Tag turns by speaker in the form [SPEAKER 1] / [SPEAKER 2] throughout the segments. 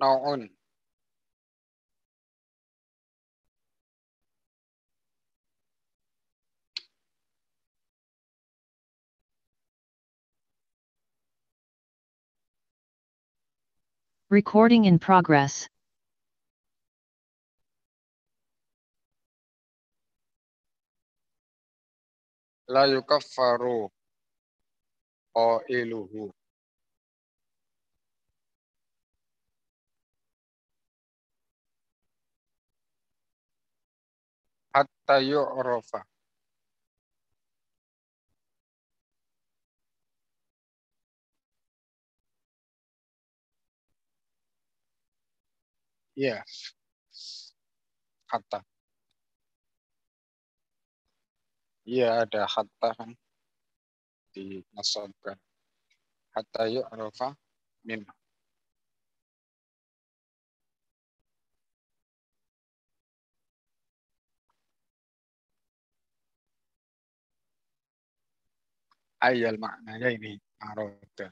[SPEAKER 1] on Recording in progress. La yukaffaru or iluhu. hatta yu'rafa. yes, Hatta. Iya ada hatta kan di dinasabkan. Hatta yu'rafa minhu. ayal maknanya ini aroda.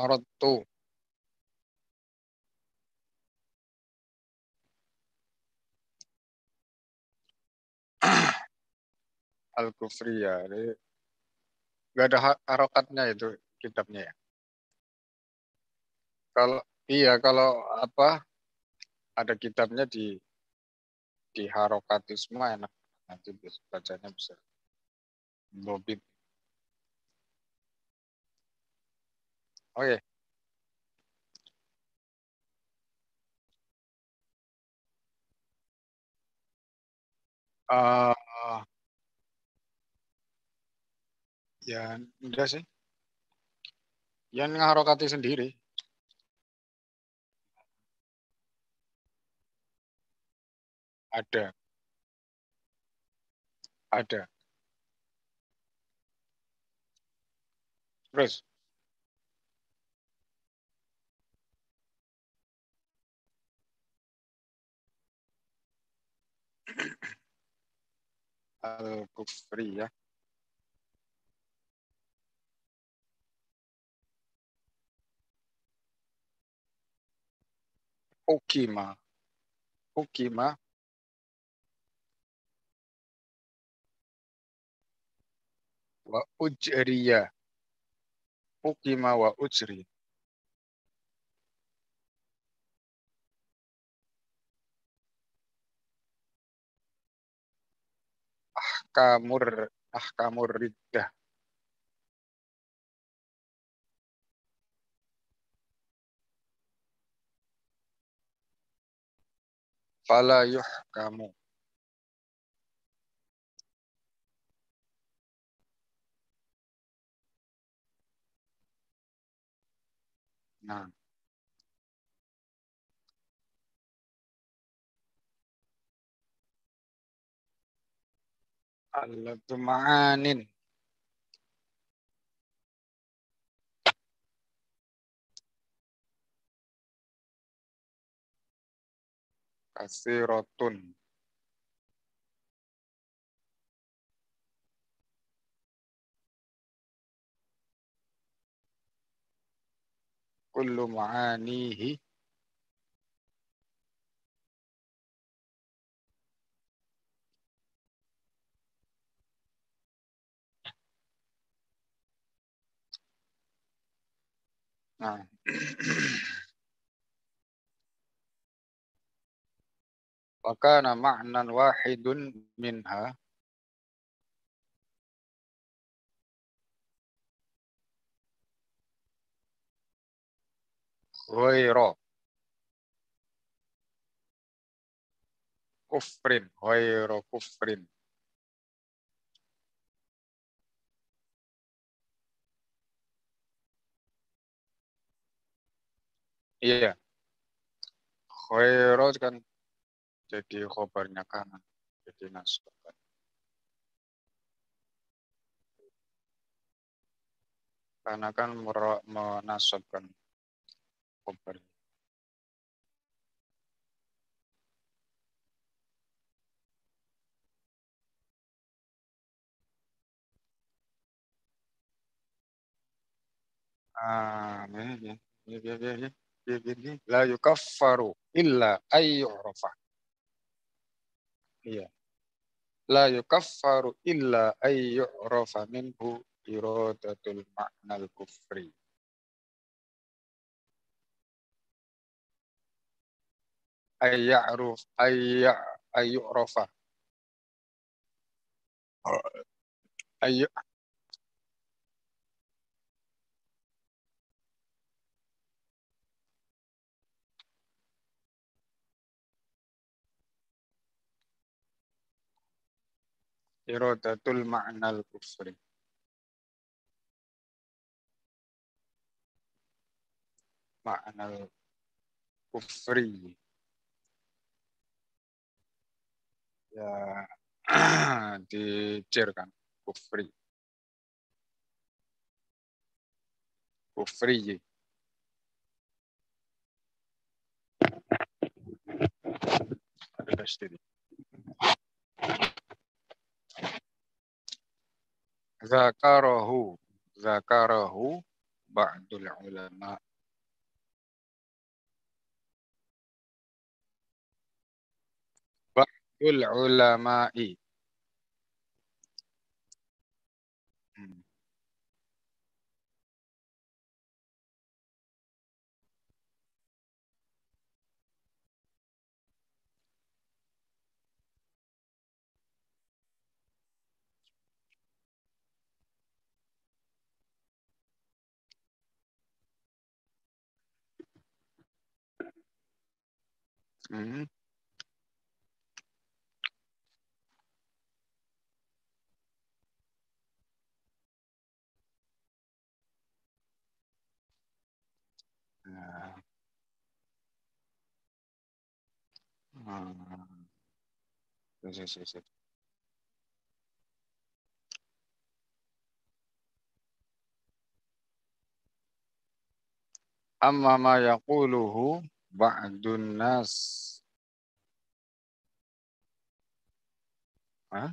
[SPEAKER 1] Aradtu. Al-Kufriya.
[SPEAKER 2] Gak ada harokatnya itu kitabnya ya. Kalau iya kalau apa ada kitabnya di di harokati semua enak nanti bacanya bisa bobit oke okay. uh, iya. eh, ya enggak sih yang ngarokati sendiri
[SPEAKER 1] Ada. Ada. Terus. Al-Kufri ya. Okima, Okima. wa ujriya ukima wa ujri ahkamur ahkamur riddah fala yuhkamu Nah. Al-Tuma'anin. Kasiratun. kullu ma'anihi Nah. Maka maknan wahidun minha ghaira kufrin ghaira kufrin
[SPEAKER 2] Iya. Khairat kan jadi khobarnya kanan. Jadi nasib. Karena kan menasabkan compartir. Ah, Ya, ya, ya, ya, ya. Ya, ya, ya. La yukaffaru illa ayyurafa. Iya. La yukaffaru illa ayyurafa minhu iradatul ma'nal kufri.
[SPEAKER 1] أن يعرف أن يعرف أي إرادة المعنى الكفري معنى
[SPEAKER 2] الكفري ya dicirkan kufri kufri ada sendiri zakarahu zakarahu ba'dul ulama
[SPEAKER 1] العلماء Mm-hmm. Hmm. Ah. Yes,
[SPEAKER 2] yes, yes. Amma ma yaquluhu ba'dun nas. Uh,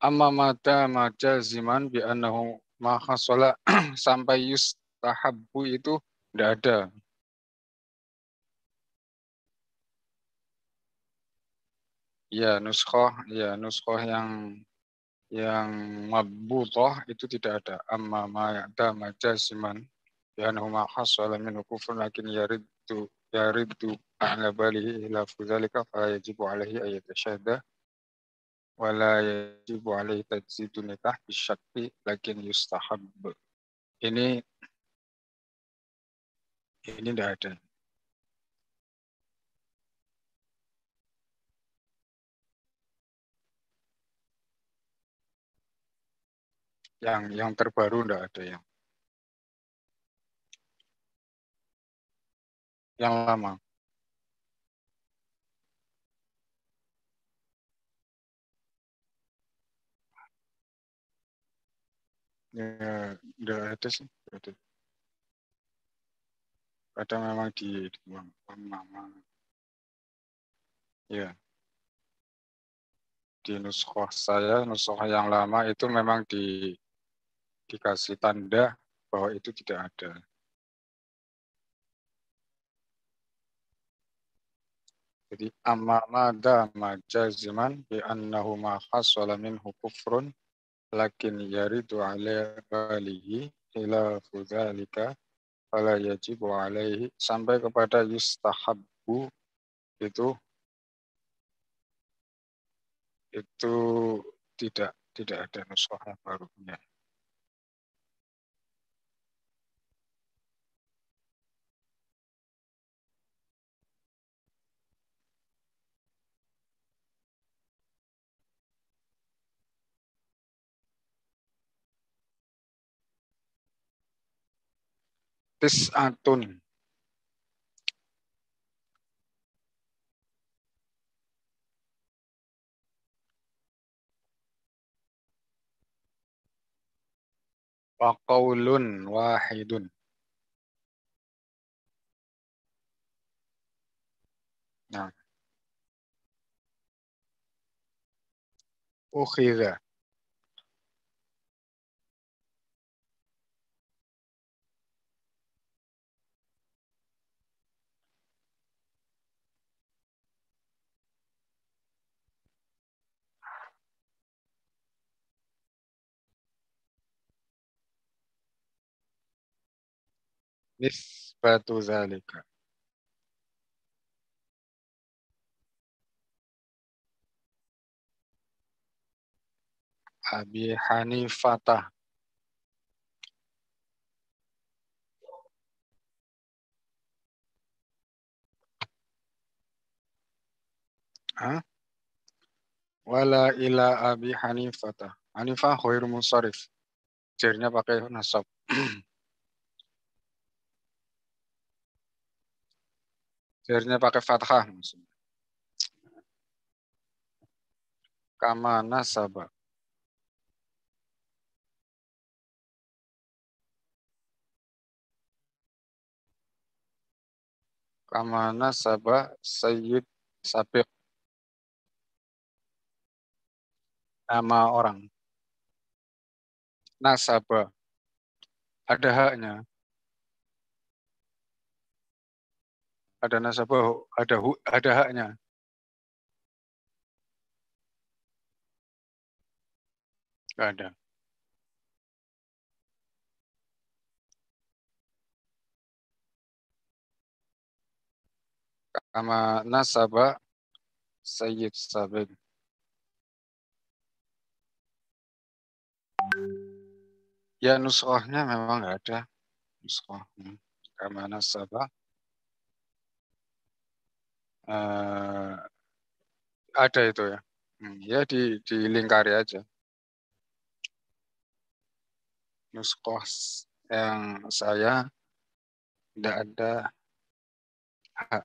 [SPEAKER 2] Amma mata majaziman bi annahu ma hasala sampai yus tahabbu itu tidak ada. Ya, nuskoh, ya nuskoh yang yang mabutoh itu tidak ada. Amma ma ya'da majasiman ya hasala min hukufun lakin yarid tu a'la balihi ila fuzalika fa yajibu alaihi ayat syahda wa la yajibu alaihi tajzidu nikah
[SPEAKER 1] bisyakti lakin yustahab. Ini ini tidak ada. Yang yang terbaru tidak ada yang yang lama. Ya, tidak ada sih. tidak ada
[SPEAKER 2] kadang memang di buang mama ya di nuskoh saya nuskoh yang lama itu memang di dikasih tanda bahwa itu tidak ada Jadi amma mada majaziman bi annahu ma hasala minhu kufrun lakin yaridu ala balihi ila fudzalika fala yajibu alaihi sampai kepada yustahabbu itu itu tidak tidak ada nuskah yang
[SPEAKER 1] barunya tis'atun. Wa qawlun wahidun. Nah. Ukhidha. نسبة ذلك Abi Hanifata.
[SPEAKER 2] Hah? Wala ila Abi Hanifata. Hanifah khair musarif. Cerinya pakai nasab. Akhirnya pakai fathah maksudnya. Kama nasaba.
[SPEAKER 1] Kama nasaba sayyid sabiq. Nama orang. Nasaba. Ada haknya. ada nasabah ada ada haknya. Gak ada. Kama nasaba
[SPEAKER 2] Sayyid Sabir. Ya nusrohnya memang nggak ada nusrohnya. Kama nasabah uh, ada itu ya. Hmm, ya di dilingkari aja. Nuskoh yang saya tidak ada hak.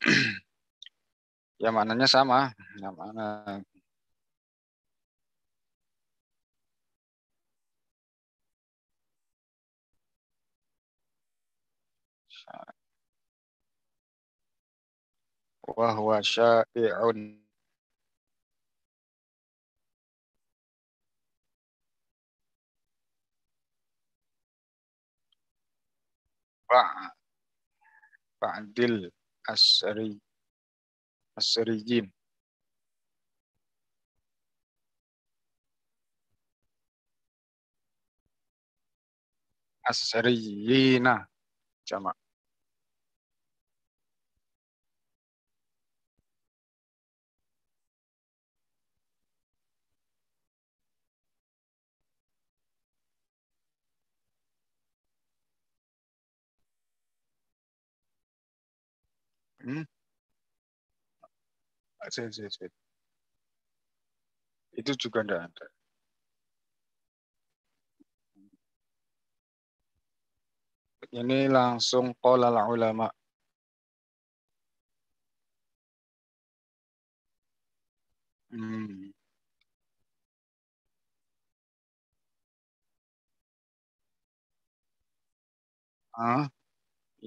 [SPEAKER 2] ya maknanya
[SPEAKER 1] sama, ya, وهو شائع ba'dil asri asriyin asriyina jamak Hmm?
[SPEAKER 2] Ah, sip, sip, Itu juga tidak ada. Ini langsung
[SPEAKER 1] qala ulama. Hmm. Ah,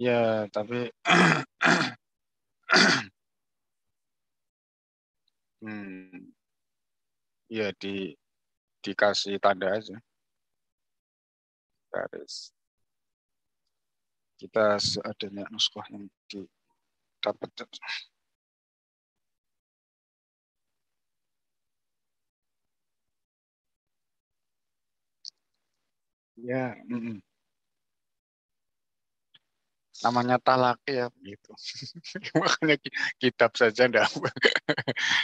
[SPEAKER 2] ya, tapi hmm. Ya di dikasih tanda aja. Garis. Kita
[SPEAKER 1] seadanya nuskah yang didapat.
[SPEAKER 2] Ya, mm -mm namanya talak ya gitu makanya kitab saja enggak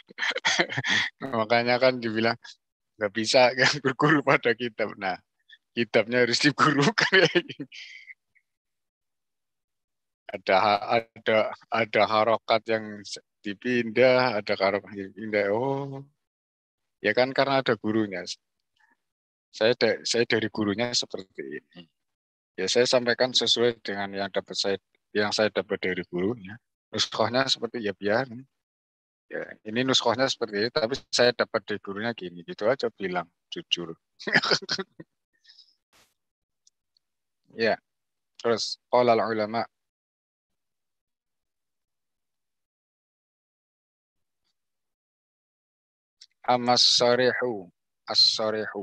[SPEAKER 2] makanya kan dibilang nggak bisa kan berguru pada kitab nah kitabnya harus digurukan ada ada ada harokat yang dipindah ada harokat yang dipindah oh ya kan karena ada gurunya saya saya dari gurunya seperti ini ya saya sampaikan sesuai dengan yang dapat saya yang saya dapat dari gurunya nuskohnya seperti ya biar ya ini nuskohnya seperti ini tapi saya dapat dari gurunya gini gitu aja bilang jujur ya terus qala ulama
[SPEAKER 1] amas sarihu as sarihu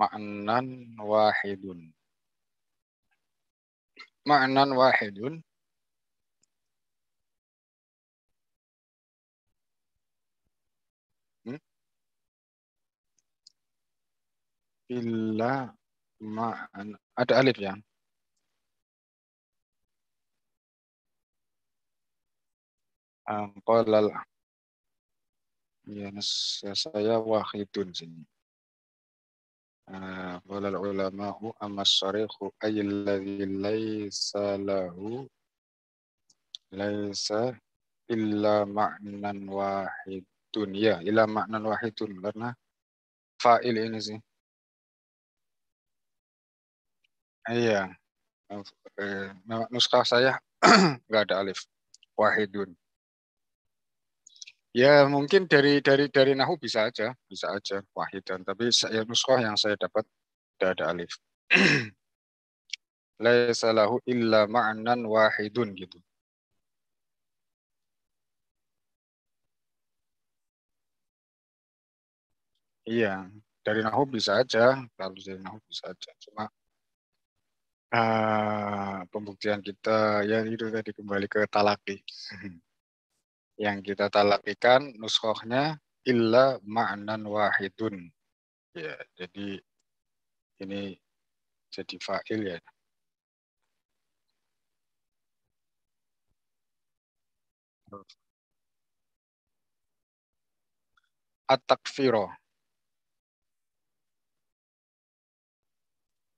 [SPEAKER 1] ma'nan wahidun. Ma'nan wahidun hmm? illa ma'an ada alif ya
[SPEAKER 2] Angkolal. Ya, saya wahidun sini. Qala العلماء أما أي الذي ليس له ليس إلا معنى wahidun ya معنى ma'nan wahidun karena fa'il ini sih iya nah, nuskah saya nggak ada alif wahidun Ya mungkin dari dari dari Nahu bisa aja, bisa aja Wahidan. Tapi saya nuskoh yang saya dapat tidak ada alif. La salahu illa ma'nan wahidun gitu. Iya, dari Nahu bisa aja, kalau dari Nahu bisa aja. Cuma uh, pembuktian kita ya itu tadi kembali ke talaki. yang kita talakikan nuskohnya illa ma'nan wahidun. Ya, jadi ini jadi fa'il ya.
[SPEAKER 1] At-takfiro.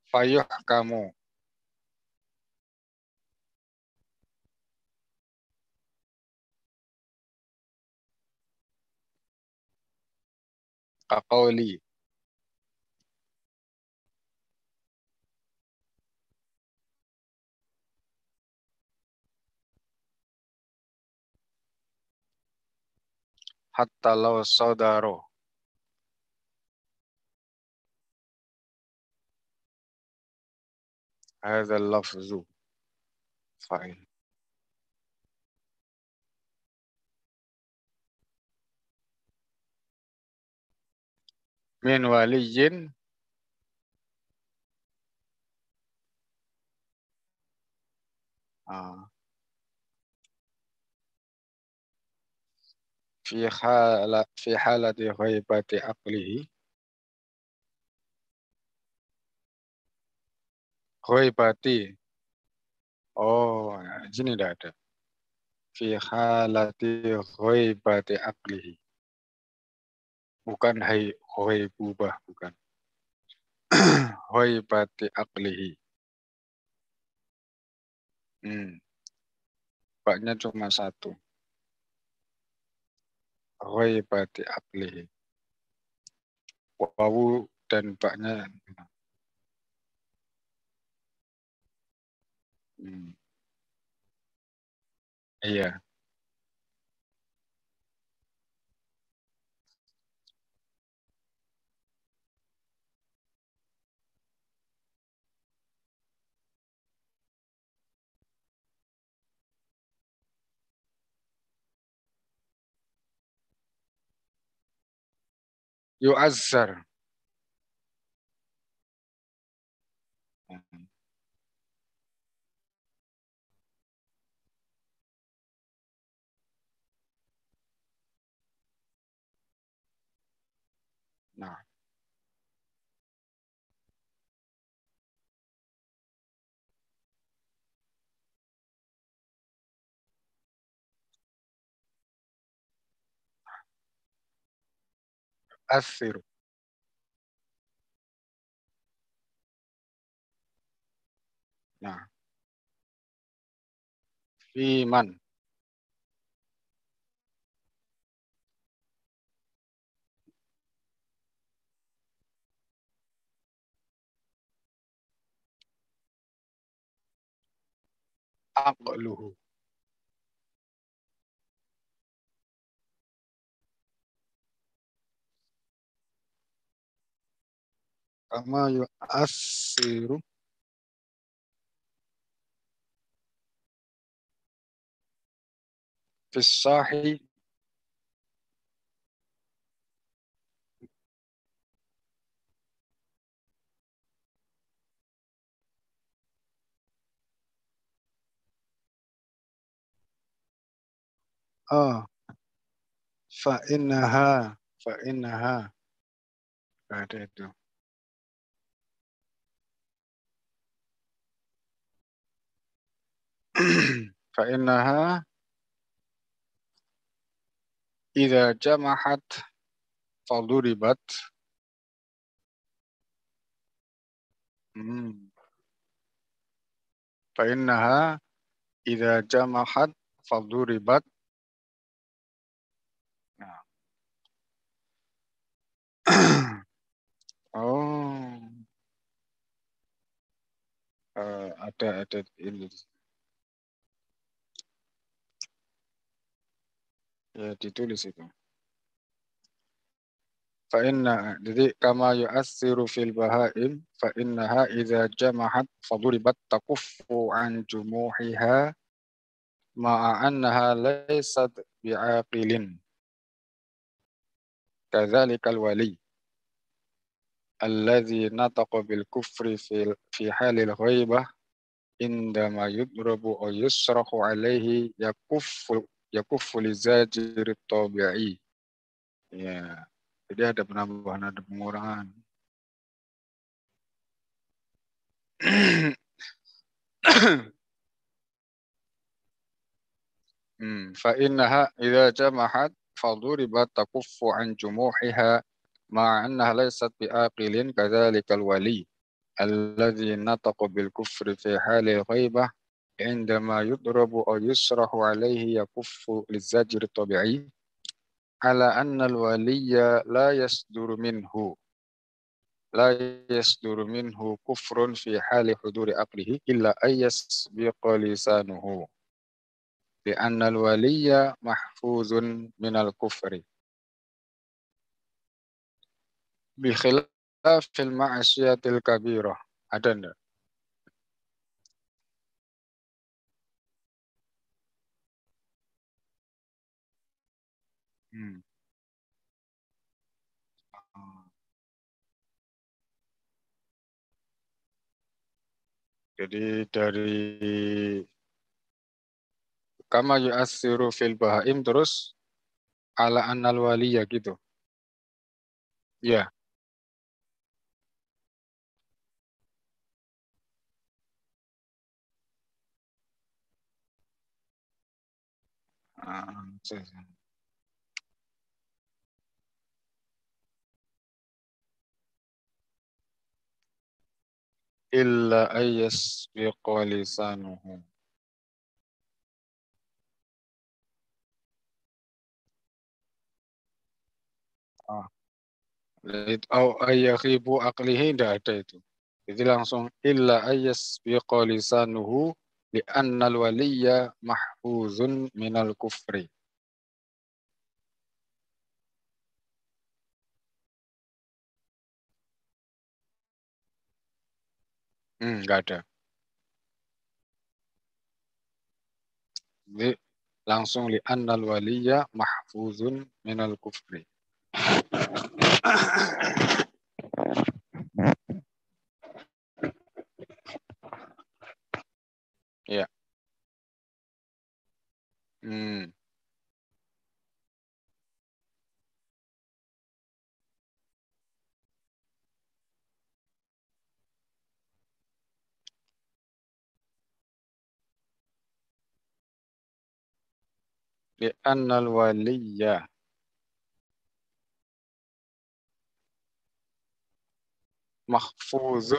[SPEAKER 1] Fayuh kamu. قولي حتى لو صدروا هذا اللفظ فإن min waliyin
[SPEAKER 2] fi hala fi halati ghaibati aqlihi ghaibati oh sini tidak ada fi halati ghaibati aqlihi bukan hai hoi bubah bukan pati aklihi hmm baknya cuma satu hoi pati aklihi wawu dan baknya
[SPEAKER 1] hmm. iya yu'azzar asiru. Nah, fiman. Aqluhu. كما يؤثر في الصاحي آه فإنها فإنها بعد
[SPEAKER 2] فإنها إذا جمعت فضربت فإنها إذا جمعت فضربت Oh, uh, ada ada ini. يأتي تولسكم فإن كما يؤثر في البهائم فإنها إذا جمعت فضربت تكف عن جموحها مع أنها ليست بعاقل كذلك الولي الذي نطق بالكفر في في حال الغيبة عندما يضرب أو يصرخ عليه يكف يكف للزاجر الطبيعي يا jadi ada penambahan ada pengurangan فإنها إذا جمحت فضربت تكف عن جموحها مع أنها ليست بآقل كذلك الولي الذي نطق بالكفر في حال الغيبة عندما يضرب أو يسرح عليه يكف للزجر الطبيعي على أن الولي لا يصدر منه لا يصدر منه كفر في حال حضور عقله إلا أن يسبق لسانه لأن الولي محفوظ من الكفر بخلاف المعصية الكبيرة أدنى Hmm. Jadi dari kama yu'assiru fil bahaim terus ala annal waliya gitu.
[SPEAKER 1] Ya. Yeah.
[SPEAKER 3] Ah, uh,
[SPEAKER 1] illa ayas lisanuhu. Ah.
[SPEAKER 2] Au ayakhibu aklihi tidak ada itu. Jadi langsung illa ayas lisanuhu li annal waliya mahfuzun minal kufri. hmm nggak ada. Jadi langsung li annal waliya mahfuzun minal kufri.
[SPEAKER 1] ya. Hmm.
[SPEAKER 2] لأن الولي محفوظ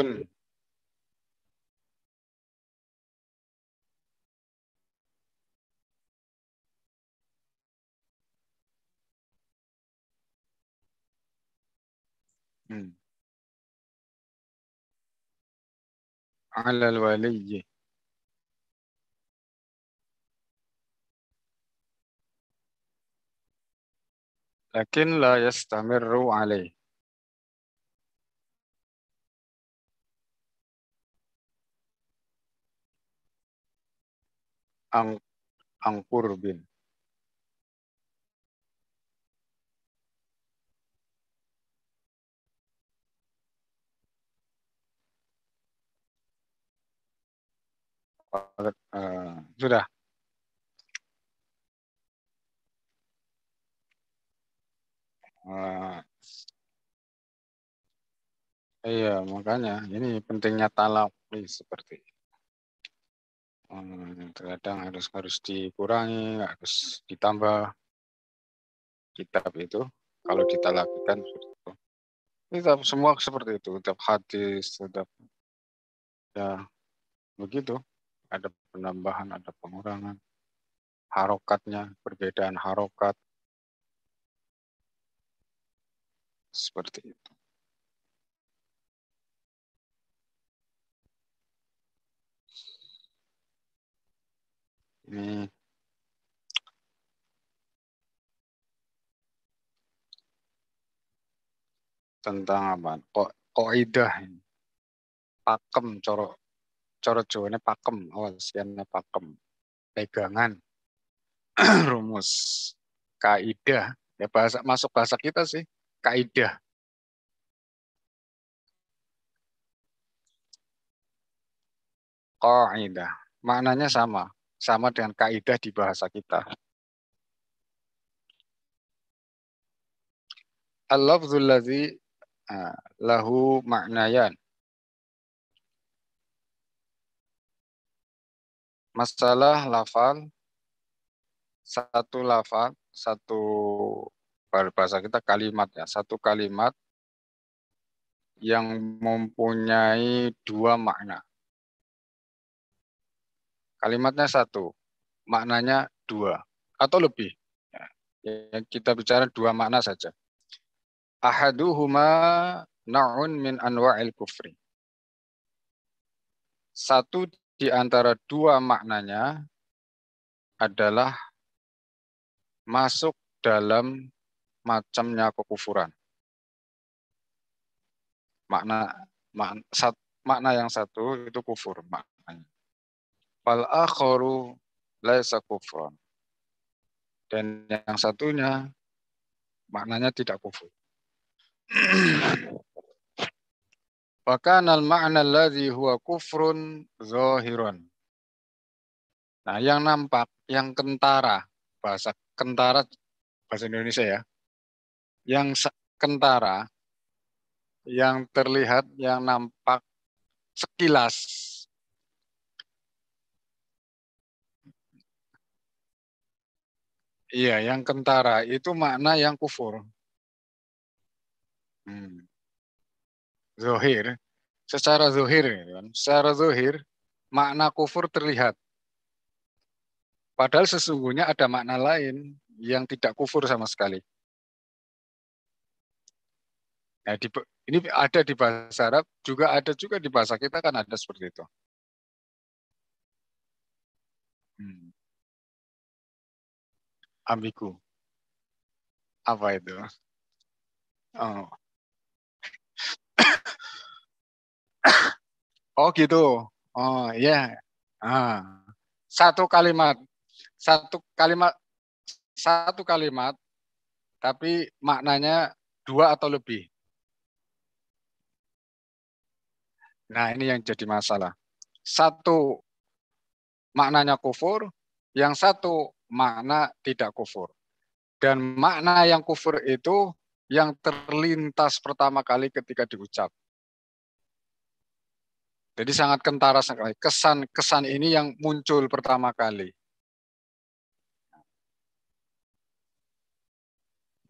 [SPEAKER 1] على الولي لكن لا يستمر عليه ang angkurbin uh, ah, sudah Nah,
[SPEAKER 2] iya, makanya ini pentingnya talak nih seperti ini. Hmm, terkadang harus harus dikurangi, harus ditambah kitab itu kalau kita lakukan itu. Kita semua seperti itu, tetap hadis, tetap ya begitu. Ada penambahan, ada pengurangan. Harokatnya, perbedaan harokat, Seperti itu. Ini tentang apa? Kok koidah ini. Pakem coro coro ini pakem, awas siannya pakem. Pegangan rumus kaidah ya bahasa masuk bahasa kita sih kaidah. Kaidah. Maknanya sama, sama dengan kaidah di bahasa kita. Al-lafzul ladzi ah, lahu maknayan. Masalah lafal satu lafal satu bahasa kita kalimat ya, satu kalimat yang mempunyai dua makna. Kalimatnya satu, maknanya dua atau lebih. Ya, yang kita bicara dua makna saja. Ahaduhuma na'un min anwa'il kufri. Satu di antara dua maknanya adalah masuk dalam macamnya kekufuran. Makna makna, sat, makna yang satu itu kufur maknanya. Wal akharu laisa kufran. Dan yang satunya maknanya tidak kufur. Bahkan al-ma'na alladhi huwa kufrun zahiran. Nah, yang nampak, yang kentara, bahasa kentara bahasa Indonesia ya, yang kentara, yang terlihat, yang nampak sekilas. Iya, yang kentara itu makna yang kufur. Hmm. Zohir, secara zohir, kan? secara zohir makna kufur terlihat. Padahal sesungguhnya ada makna lain yang tidak kufur sama sekali. Nah, di, ini ada di bahasa Arab, juga ada juga di bahasa kita kan ada seperti itu. Hmm. Ambiku. Apa itu? Oh. oh gitu. Oh ya. Yeah. Ah. Satu kalimat. Satu kalimat satu kalimat tapi maknanya dua atau lebih. Nah, ini yang jadi masalah. Satu maknanya kufur, yang satu makna tidak kufur. Dan makna yang kufur itu yang terlintas pertama kali ketika diucap. Jadi sangat kentara sekali. Kesan-kesan ini yang muncul pertama kali.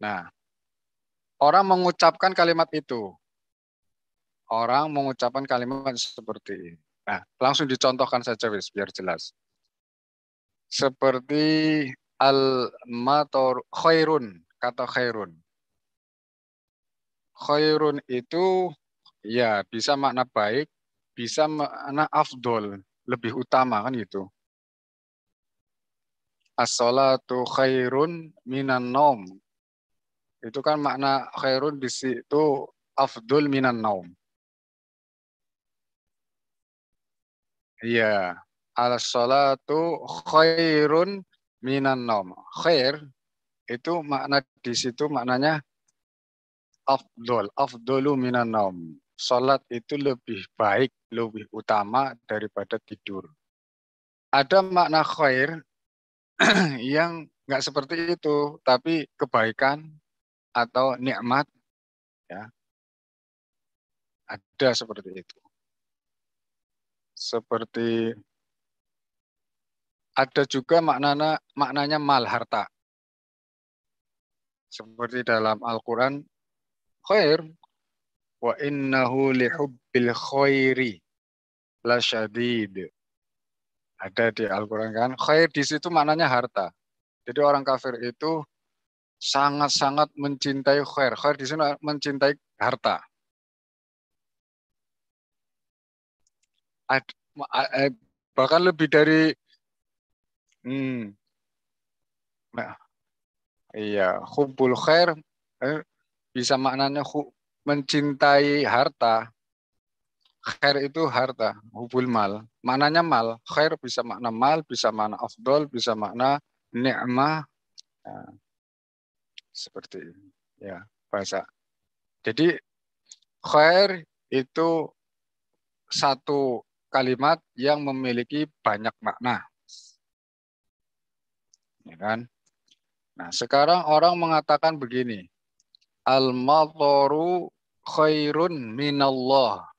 [SPEAKER 2] Nah, orang mengucapkan kalimat itu orang mengucapkan kalimat seperti ini. Nah, langsung dicontohkan saja wis biar jelas. Seperti al mator khairun, kata khairun. Khairun itu ya bisa makna baik, bisa makna afdol, lebih utama kan gitu. As-salatu khairun minan naum. Itu kan makna khairun di situ afdul minan naum. Iya. al salatu khairun minan nom. Khair itu makna di situ maknanya afdol, afdolu minan nom. Salat itu lebih baik, lebih utama daripada tidur. Ada makna khair yang nggak seperti itu, tapi kebaikan atau nikmat ya. Ada seperti itu seperti ada juga maknanya maknanya mal harta. Seperti dalam Al-Qur'an khair wa innahu lihubbil khairi la syadid Ada di Al-Qur'an kan khair di situ maknanya harta. Jadi orang kafir itu sangat-sangat mencintai khair. Khair di sini mencintai harta. ad eh, bahkan lebih dari hmm, nah, iya hubul khair eh, bisa maknanya mencintai harta khair itu harta hubul mal maknanya mal khair bisa makna mal bisa makna afdol bisa makna ni'mah nah, seperti ini. ya bahasa jadi khair itu satu kalimat yang memiliki banyak makna. Ya kan? Nah, sekarang orang mengatakan begini. Al-mataru khairun minallah.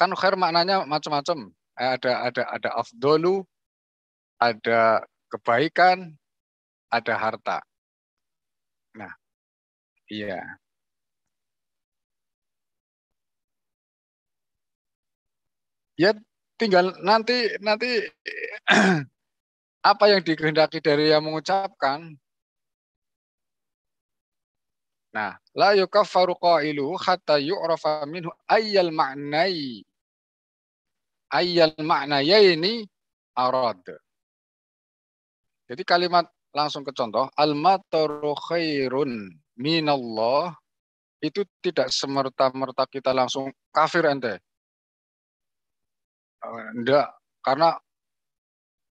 [SPEAKER 2] Kan khair maknanya macam-macam. Eh, ada ada ada afdolu, ada kebaikan, ada harta. Iya. Ya tinggal nanti nanti apa yang dikehendaki dari yang mengucapkan. Nah, la yukaffaru qailu hatta yu'rafa minhu ayyal ma'nai. Ayyal ma'nayaini arad. Jadi kalimat langsung ke contoh al mataru khairun minallah itu tidak semerta-merta kita langsung kafir ente. Eh, enggak, karena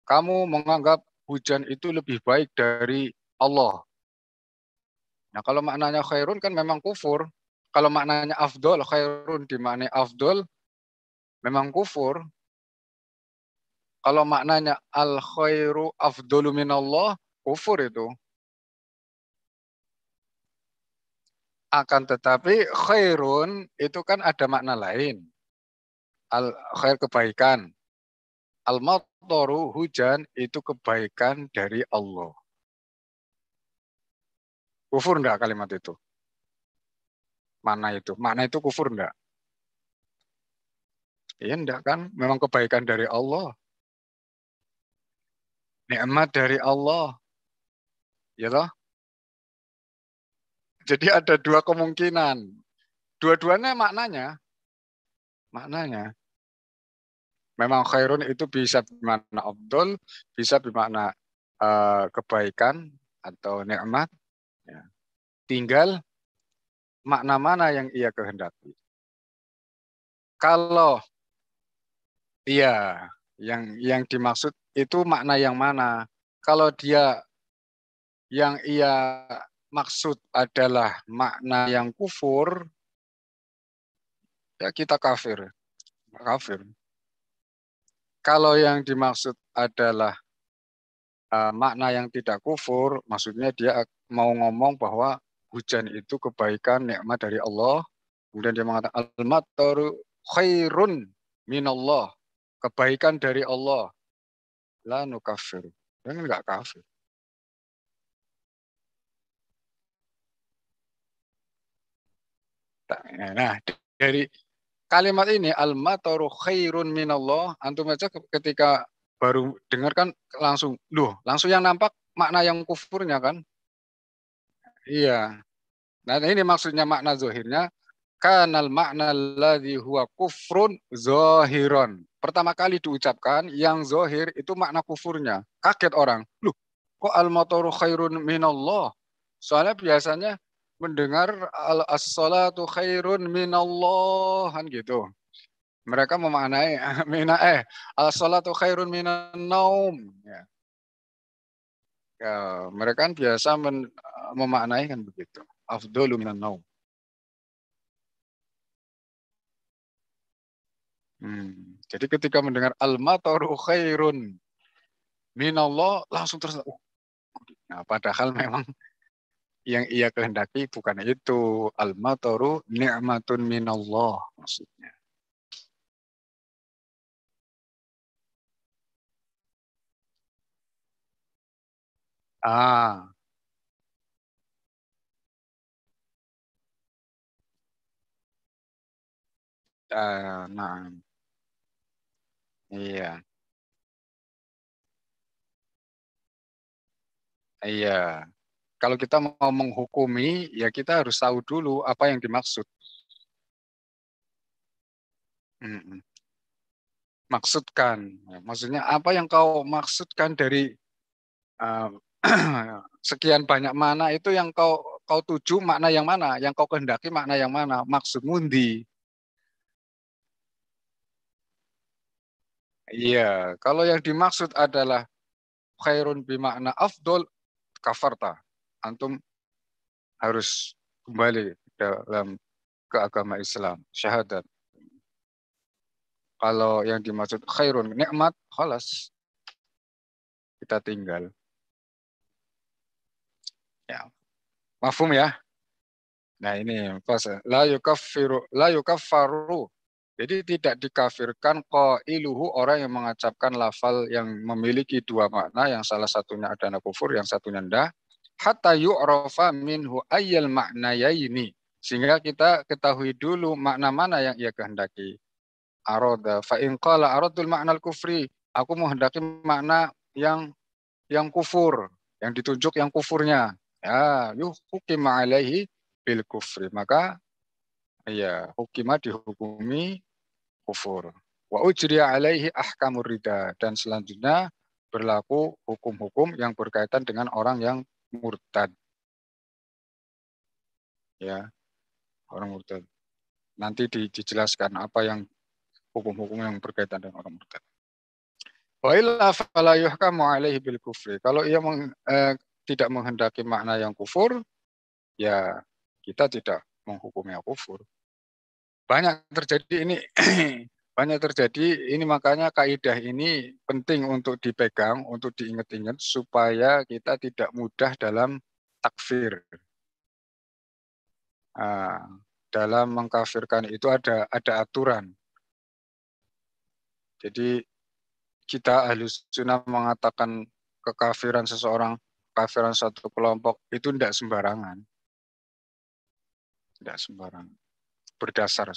[SPEAKER 2] kamu menganggap hujan itu lebih baik dari Allah. Nah, kalau maknanya khairun kan memang kufur. Kalau maknanya afdol, khairun di mana afdol, memang kufur. Kalau maknanya al khairu afdolu minallah, kufur itu. Akan tetapi khairun itu kan ada makna lain. Al khair kebaikan. Al matoru hujan itu kebaikan dari Allah. Kufur enggak kalimat itu? Mana itu? makna itu kufur enggak? Iya enggak kan? Memang kebaikan dari Allah. Nikmat dari
[SPEAKER 1] Allah. Ya toh? Jadi ada dua
[SPEAKER 2] kemungkinan. Dua-duanya maknanya maknanya memang khairun itu bisa bermakna abdul, bisa bermakna uh, kebaikan atau nikmat. Ya. Tinggal makna mana yang ia kehendaki. Kalau iya yang yang dimaksud itu makna yang mana? Kalau dia yang ia maksud adalah makna yang kufur, ya kita kafir. Kafir. Kalau yang dimaksud adalah uh, makna yang tidak kufur, maksudnya dia mau ngomong bahwa hujan itu kebaikan, nikmat dari Allah. Kemudian dia mengatakan al-mataru khairun Allah, Kebaikan dari Allah. La nukafir. Ini kan nggak kafir. Nah, dari kalimat ini al-mataru khairun minallah, antum aja ketika baru dengarkan langsung, loh, langsung yang nampak makna yang kufurnya kan? Iya. Nah, ini maksudnya makna zohirnya. Kanal makna ladhi huwa kufrun zohiron. Pertama kali diucapkan, yang zohir itu makna kufurnya. Kaget orang. Loh, kok al-mataru khairun minallah? Soalnya biasanya mendengar as-salatu khairun minallah gitu. Mereka memaknai mina eh as-salatu khairun minan naum ya. ya mereka kan biasa men, eh, memaknai kan begitu. Afdalu minan naum. Hmm. Jadi ketika mendengar al-mataru khairun minallah langsung terus oh. Nah, padahal memang yang ia kehendaki bukan itu. al matoru ni'matun minallah maksudnya.
[SPEAKER 1] Ah. Uh, nah.
[SPEAKER 2] Iya. Iya kalau kita mau menghukumi, ya kita harus tahu dulu apa yang dimaksud. Hmm. Maksudkan, ya, maksudnya apa yang kau maksudkan dari uh, sekian banyak mana itu yang kau kau tuju makna yang mana, yang kau kehendaki makna yang mana, maksud mundi. Iya, kalau yang dimaksud adalah khairun bimakna afdol kafarta antum harus kembali dalam ke agama Islam, syahadat. Kalau yang dimaksud khairun nikmat, khalas kita tinggal. Ya. Mafhum ya? Nah, ini pas la yukaffiru la yukaffaru. Jadi tidak dikafirkan qailuhu orang yang mengucapkan lafal yang memiliki dua makna, yang salah satunya ada kufur, yang satunya ndak hatta yu'rafa minhu ayyal ma'nayaini. sehingga kita ketahui dulu makna mana yang ia kehendaki. Aroda fa in qala aradul makna kufri aku menghendaki makna yang yang kufur, yang ditunjuk yang kufurnya. Ya, yuhukim alaihi bil kufri. Maka ya hukima dihukumi kufur. Wa ujriya alaihi ahkamur rida dan selanjutnya berlaku hukum-hukum yang berkaitan dengan orang yang murtad. Ya, orang murtad. Nanti dijelaskan apa yang hukum-hukum yang berkaitan dengan orang murtad. bil kufri. Kalau ia meng, eh, tidak menghendaki makna yang kufur, ya kita tidak menghukumnya kufur. Banyak terjadi ini banyak terjadi ini makanya kaidah ini penting untuk dipegang untuk diingat-ingat supaya kita tidak mudah dalam takfir nah, dalam mengkafirkan itu ada ada aturan jadi kita ahli sunnah mengatakan kekafiran seseorang kafiran satu kelompok itu tidak sembarangan tidak sembarangan
[SPEAKER 1] berdasar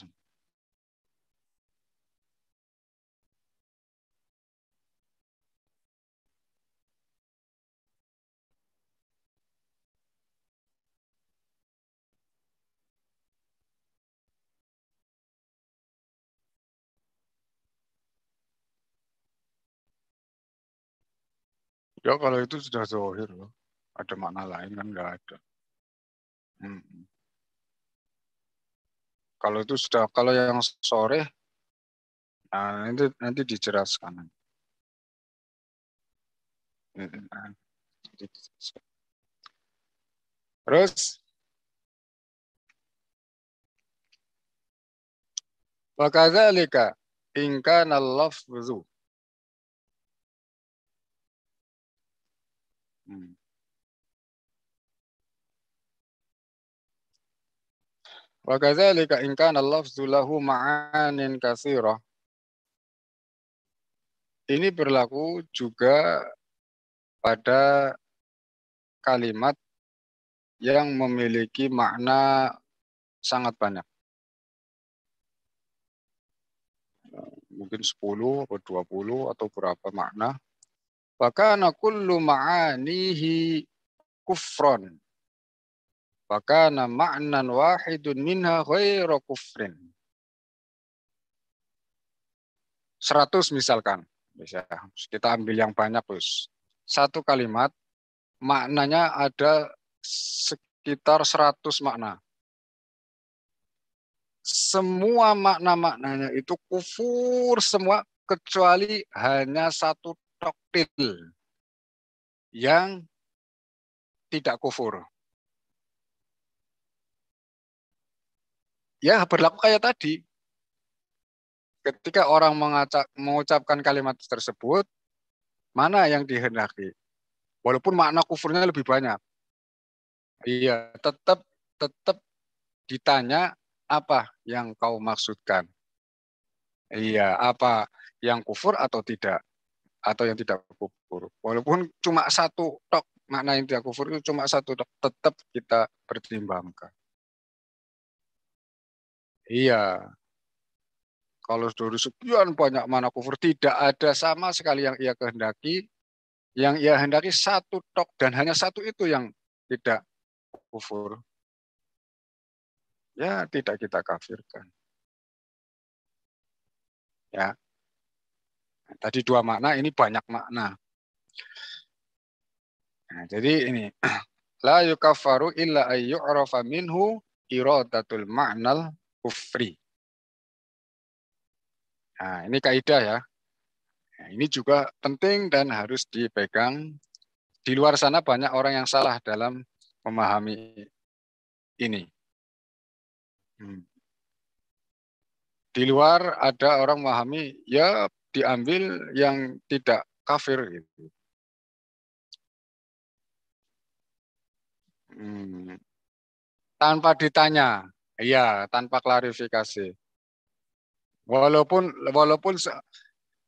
[SPEAKER 1] Ya kalau itu sudah
[SPEAKER 2] zohir loh. Ada makna lain kan nggak ada. Hmm. Kalau itu sudah, kalau yang sore, nah, nanti, nanti dijelaskan. Hmm, nah,
[SPEAKER 1] Terus, wakazalika ingkana lafzu
[SPEAKER 2] Hmm. وكذلك إن كان اللفظ له معان كثيرة ini berlaku juga pada kalimat yang memiliki makna sangat banyak. Mungkin 10 atau 20 atau berapa makna Wa kullu ma'anihi kufron. Wa ma'nan wahidun minha ghairu kufrin. 100 misalkan. Bisa. Kita ambil yang banyak, terus Satu kalimat, maknanya ada sekitar 100 makna. Semua makna-maknanya itu kufur semua kecuali hanya satu doktil yang tidak kufur. Ya berlaku kayak tadi. Ketika orang mengacak, mengucapkan kalimat tersebut, mana yang dihendaki? Walaupun makna kufurnya lebih banyak. Iya, tetap tetap ditanya apa yang kau maksudkan. Iya, apa yang kufur atau tidak atau yang tidak kufur. Walaupun cuma satu tok makna yang tidak kufur itu cuma satu tok, tetap kita pertimbangkan. Iya. Kalau dari sekian banyak mana kufur tidak ada sama sekali yang ia kehendaki, yang ia hendaki satu tok dan hanya satu itu yang tidak kufur. Ya, tidak kita kafirkan. Ya, Tadi dua makna, ini banyak makna. Nah, jadi ini la yukafaru illa ayyu'rafa minhu iradatul ma'nal kufri. Nah, ini kaidah ya. Nah, ini juga penting dan harus dipegang. Di luar sana banyak orang yang salah dalam memahami ini. Hmm. Di luar ada orang memahami ya diambil yang tidak kafir gitu. Hmm. Tanpa ditanya, iya, tanpa klarifikasi. Walaupun walaupun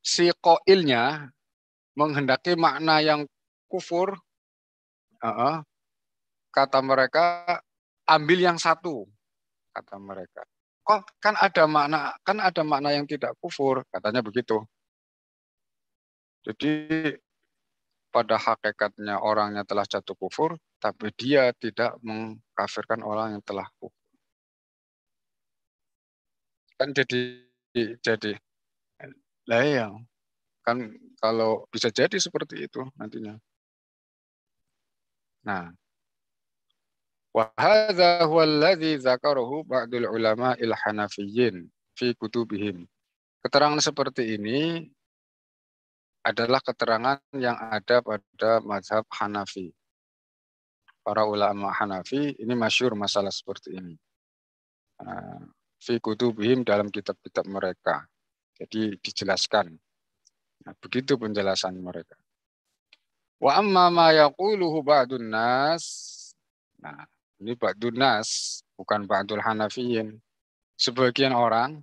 [SPEAKER 2] si koilnya menghendaki makna yang kufur, uh -uh, kata mereka ambil yang satu, kata mereka. Kok kan ada makna kan ada makna yang tidak kufur, katanya begitu. Jadi pada hakikatnya orangnya telah jatuh kufur, tapi dia tidak mengkafirkan orang yang telah kufur. Kan jadi jadi lah ya kan kalau bisa jadi seperti itu nantinya. Nah, وهذا هو الذي ذكره ulama العلماء fi في كتبهم. Keterangan seperti ini adalah keterangan yang ada pada mazhab Hanafi. Para ulama Hanafi ini masyur masalah seperti ini. Eh, fi kutubihim dalam kitab-kitab mereka. Jadi dijelaskan. Nah, begitu penjelasan mereka. Wa amma ma yaquluhu ba'dun nas. Nah, ini ba'dun nas, bukan ba'dul Hanafiyin. Sebagian orang,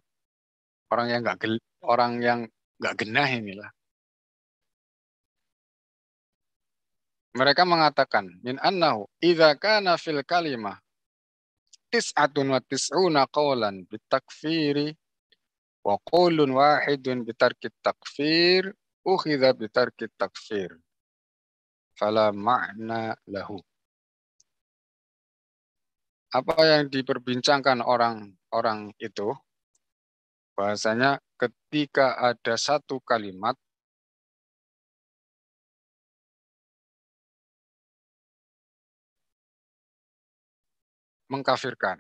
[SPEAKER 2] orang yang enggak orang yang enggak genah inilah Mereka mengatakan min annahu idza kana fil kalimah tis'atun wa tis'una qawlan bitakfiri wa qawlun wahidun bitarkit takfir ukhidha bitarkit takfir fala ma'na lahu apa yang diperbincangkan orang-orang itu bahasanya ketika ada
[SPEAKER 1] satu kalimat mengkafirkan.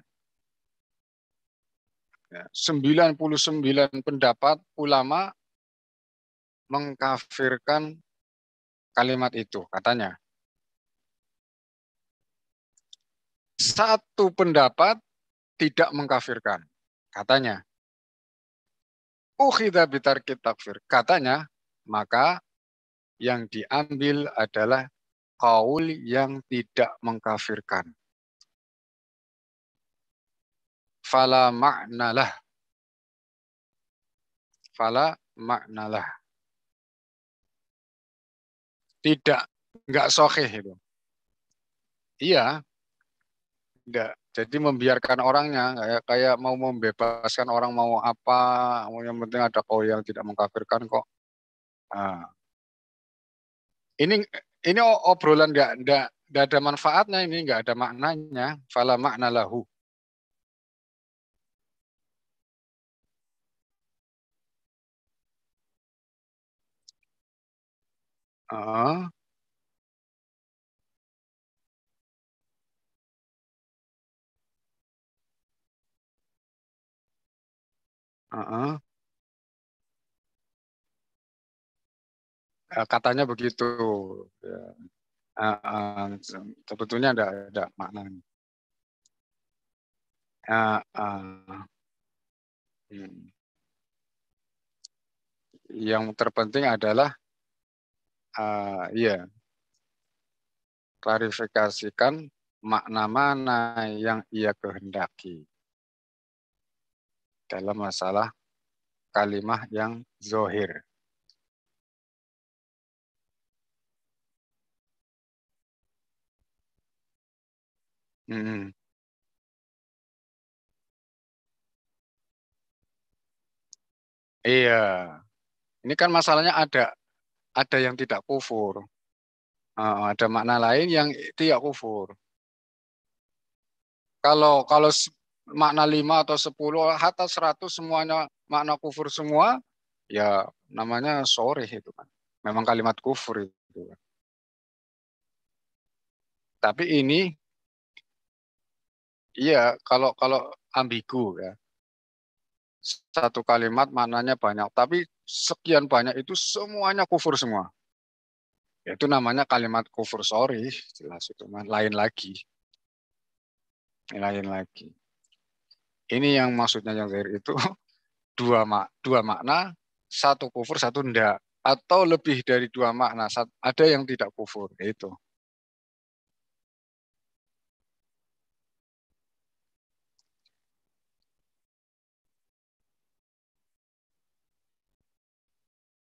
[SPEAKER 2] 99 ya, pendapat ulama mengkafirkan kalimat itu katanya.
[SPEAKER 1] Satu pendapat
[SPEAKER 2] tidak mengkafirkan katanya. Ukhidha bitarkit takfir. Katanya, maka yang diambil adalah kaul yang tidak mengkafirkan
[SPEAKER 1] fala ma'nalah. Fala
[SPEAKER 2] ma'nalah. Tidak, enggak sokeh itu. Iya, enggak. Jadi membiarkan orangnya kayak kayak mau membebaskan orang mau apa, yang penting ada yang tidak mengkafirkan kok. Nah. Ini ini obrolan enggak enggak enggak ada manfaatnya ini enggak ada maknanya. Fala ma'nalahu.
[SPEAKER 1] A. A. A. katanya begitu, A. Ya.
[SPEAKER 2] A. sebetulnya ada ada makna. A. A. Hmm. Yang terpenting adalah uh, iya klarifikasikan makna mana yang ia kehendaki dalam masalah kalimah yang
[SPEAKER 1] zohir. Hmm.
[SPEAKER 2] Iya. Ini kan masalahnya ada ada yang tidak kufur. Ah, ada makna lain yang tidak kufur. Kalau kalau makna lima atau sepuluh hatta seratus semuanya makna kufur semua, ya namanya sore itu kan. Memang kalimat kufur itu. Kan. Tapi ini iya kalau kalau ambigu ya satu kalimat maknanya banyak, tapi sekian banyak itu semuanya kufur semua. Itu namanya kalimat kufur sorry, jelas itu lain lagi. Lain lagi. Ini yang maksudnya yang terakhir itu dua mak dua makna, satu kufur, satu ndak atau lebih dari dua makna, ada yang tidak kufur itu.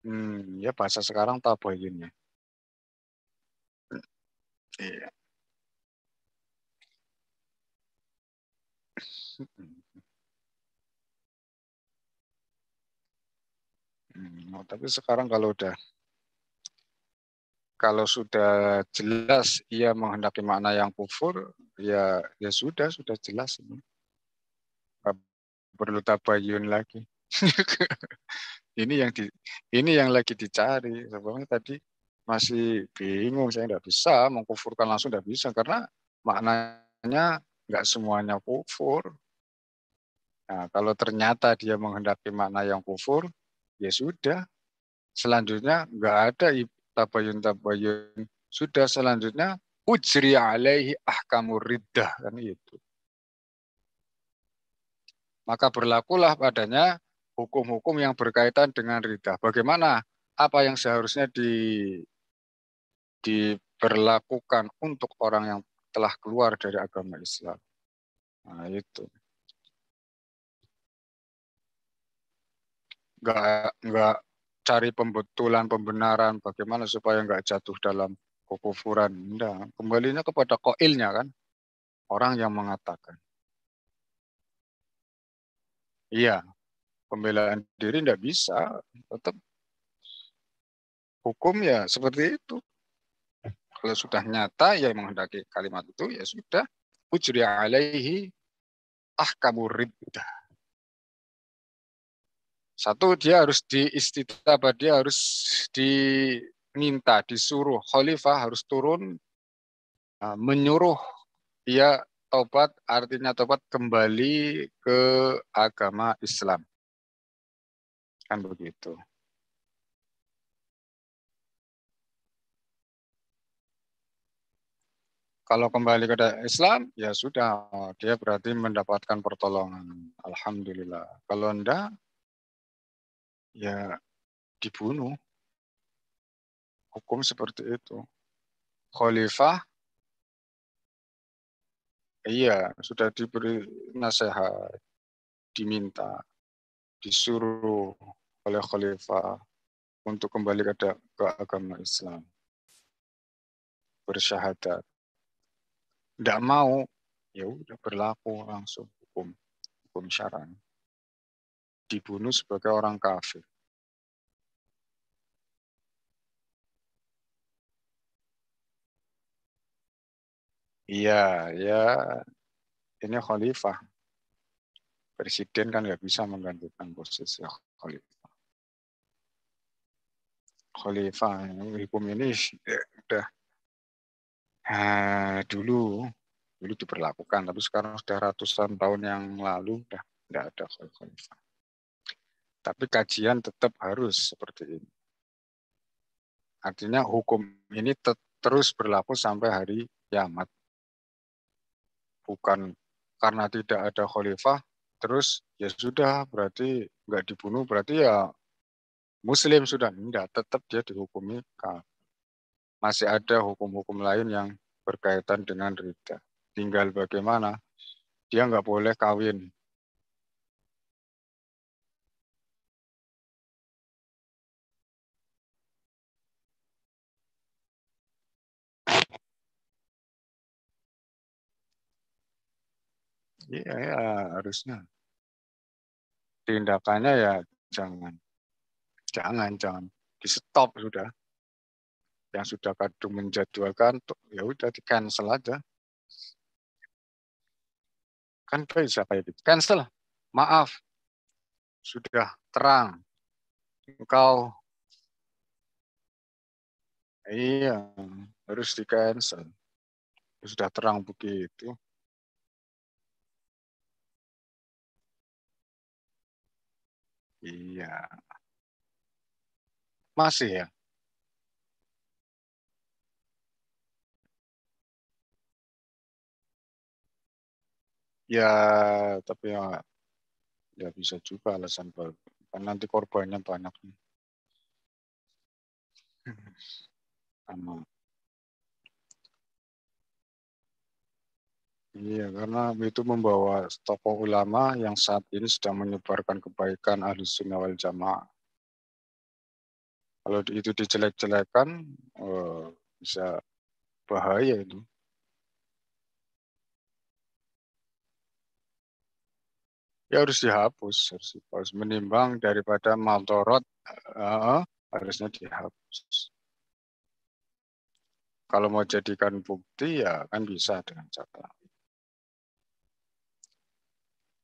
[SPEAKER 2] Hmm, ya bahasa sekarang taboh ini. Ya? Iya. Hmm, oh, tapi sekarang kalau udah kalau sudah jelas ia menghendaki makna yang kufur, ya ya sudah sudah jelas ini. Gak perlu tabayun lagi. Ini yang di ini yang lagi dicari. Sebenarnya tadi masih bingung saya tidak bisa mengkufurkan langsung tidak bisa karena maknanya nggak semuanya kufur. Nah, kalau ternyata dia menghendaki makna yang kufur, ya sudah. Selanjutnya nggak ada tabayun tabayun. Sudah selanjutnya ujri alaihi ahkamu riddah kan itu. Maka berlakulah padanya hukum-hukum yang berkaitan dengan ridah. Bagaimana apa yang seharusnya di diberlakukan untuk orang yang telah keluar dari agama Islam. Nah, itu. Nggak, nggak cari pembetulan, pembenaran, bagaimana supaya nggak jatuh dalam kekufuran. Nah, kembalinya kepada koilnya kan, orang yang mengatakan. Iya, pembelaan diri tidak bisa tetap hukum ya seperti itu kalau sudah nyata ya menghendaki kalimat itu ya sudah ujri alaihi ahkamur satu dia harus diistitabah dia harus diminta disuruh khalifah harus turun e, menyuruh dia tobat artinya tobat kembali ke agama Islam kan begitu kalau kembali ke Islam ya sudah dia berarti mendapatkan pertolongan alhamdulillah kalau enggak ya dibunuh hukum seperti itu khalifah
[SPEAKER 1] iya sudah diberi nasihat diminta disuruh oleh khalifah
[SPEAKER 2] untuk kembali ke, agama Islam. Bersyahadat. Tidak mau, ya udah berlaku langsung hukum hukum syaran. Dibunuh sebagai orang kafir. Iya, ya ini khalifah. Presiden kan nggak bisa menggantikan posisi khalifah khalifah hukum ini ya, nah, dulu dulu diperlakukan, tapi sekarang sudah ratusan tahun yang lalu sudah tidak ada khalifah tapi kajian tetap harus seperti ini artinya hukum ini terus berlaku sampai hari kiamat bukan karena tidak ada khalifah terus ya sudah berarti nggak dibunuh berarti ya Muslim sudah tidak, tetap dia dihukumi kafir. Masih ada hukum-hukum lain yang berkaitan dengan rida. Tinggal bagaimana dia nggak boleh kawin. Iya, ya, harusnya tindakannya ya jangan jangan jangan di stop sudah yang sudah kadung menjadwalkan ya udah di cancel aja kan bisa kayak gitu cancel maaf sudah terang engkau iya harus di cancel
[SPEAKER 1] sudah terang begitu iya masih ya?
[SPEAKER 2] Ya, tapi ya, ya bisa juga alasan baru. nanti korbannya banyak Iya, karena itu membawa tokoh ulama yang saat ini sedang menyebarkan kebaikan ahli sunnah wal jamaah. Kalau itu dijelek-jelekan, eh, bisa bahaya itu. Ya harus dihapus, harus dihapus. Menimbang daripada maltorot, uh, harusnya dihapus. Kalau mau jadikan bukti, ya kan bisa dengan cara.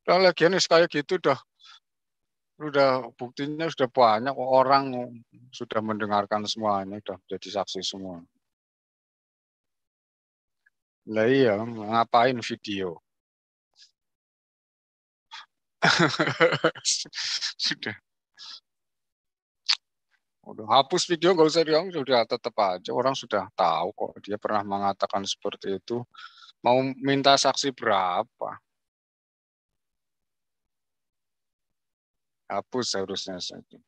[SPEAKER 2] Nah, lagian sekali gitu dah. Sudah buktinya sudah banyak orang sudah mendengarkan semuanya, sudah jadi saksi semua. Lah iya, ngapain video? sudah. Udah hapus video nggak usah dong, sudah tetap aja orang sudah tahu kok dia pernah mengatakan seperti itu. Mau minta saksi berapa? hapus harusnya saja.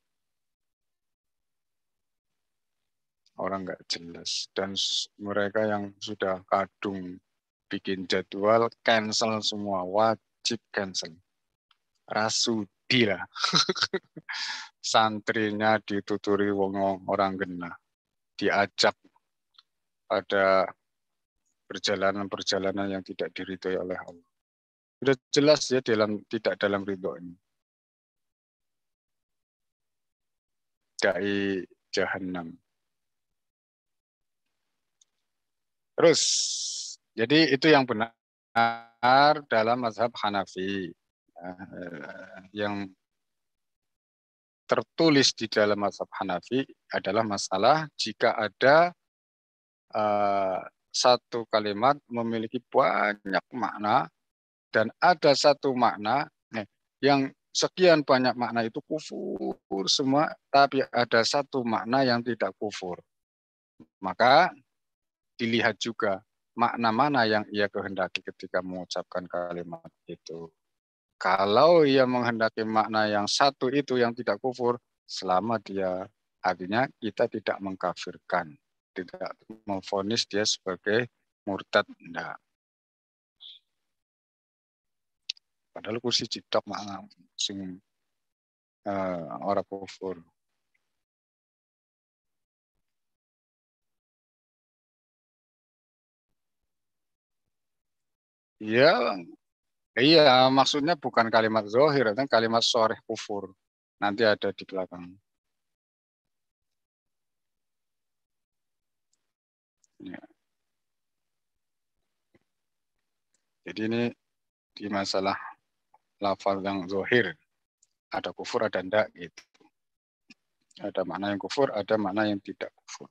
[SPEAKER 2] Orang nggak jelas. Dan mereka yang sudah kadung bikin jadwal, cancel semua. Wajib cancel. Rasudi lah. Santrinya dituturi wong orang genah Diajak pada perjalanan-perjalanan yang tidak diridhoi oleh Allah. Sudah jelas ya dalam tidak dalam ridho ini. dari jahanam. Terus, jadi itu yang benar dalam mazhab Hanafi. Eh, yang tertulis di dalam mazhab Hanafi adalah masalah jika ada uh, satu kalimat memiliki banyak makna dan ada satu makna yang sekian banyak makna itu kufur semua, tapi ada satu makna yang tidak kufur. Maka dilihat juga makna mana yang ia kehendaki ketika mengucapkan kalimat itu. Kalau ia menghendaki makna yang satu itu yang tidak kufur, selama dia artinya kita tidak mengkafirkan, tidak memfonis dia sebagai murtad. Nah, padahal
[SPEAKER 1] kursi cipta mak sing uh, ora kufur
[SPEAKER 2] iya iya maksudnya bukan kalimat zohir, tapi kalimat sore kufur. Nanti ada di belakang. Ya. Jadi ini di masalah lafal yang zohir. Ada kufur, ada ndak gitu. Ada makna yang kufur, ada makna yang tidak kufur.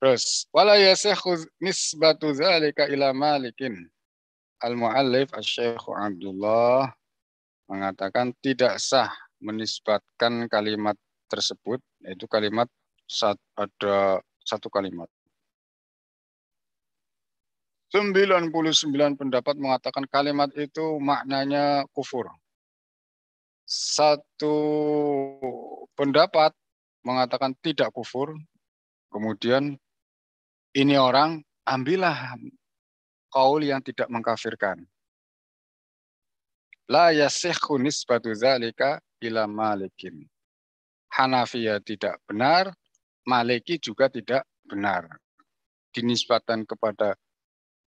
[SPEAKER 2] Terus, wala yasihu nisbatu zalika ila malikin. Al-Mu'allif al Syekh Abdullah mengatakan tidak sah menisbatkan kalimat tersebut, yaitu kalimat ada satu kalimat 99 pendapat mengatakan kalimat itu maknanya kufur. Satu pendapat mengatakan tidak kufur. Kemudian ini orang ambillah kaul yang tidak mengkafirkan. La yasihku nisbatu zalika ila malikin. Hanafiya tidak benar, Maliki juga tidak benar. Dinisbatan kepada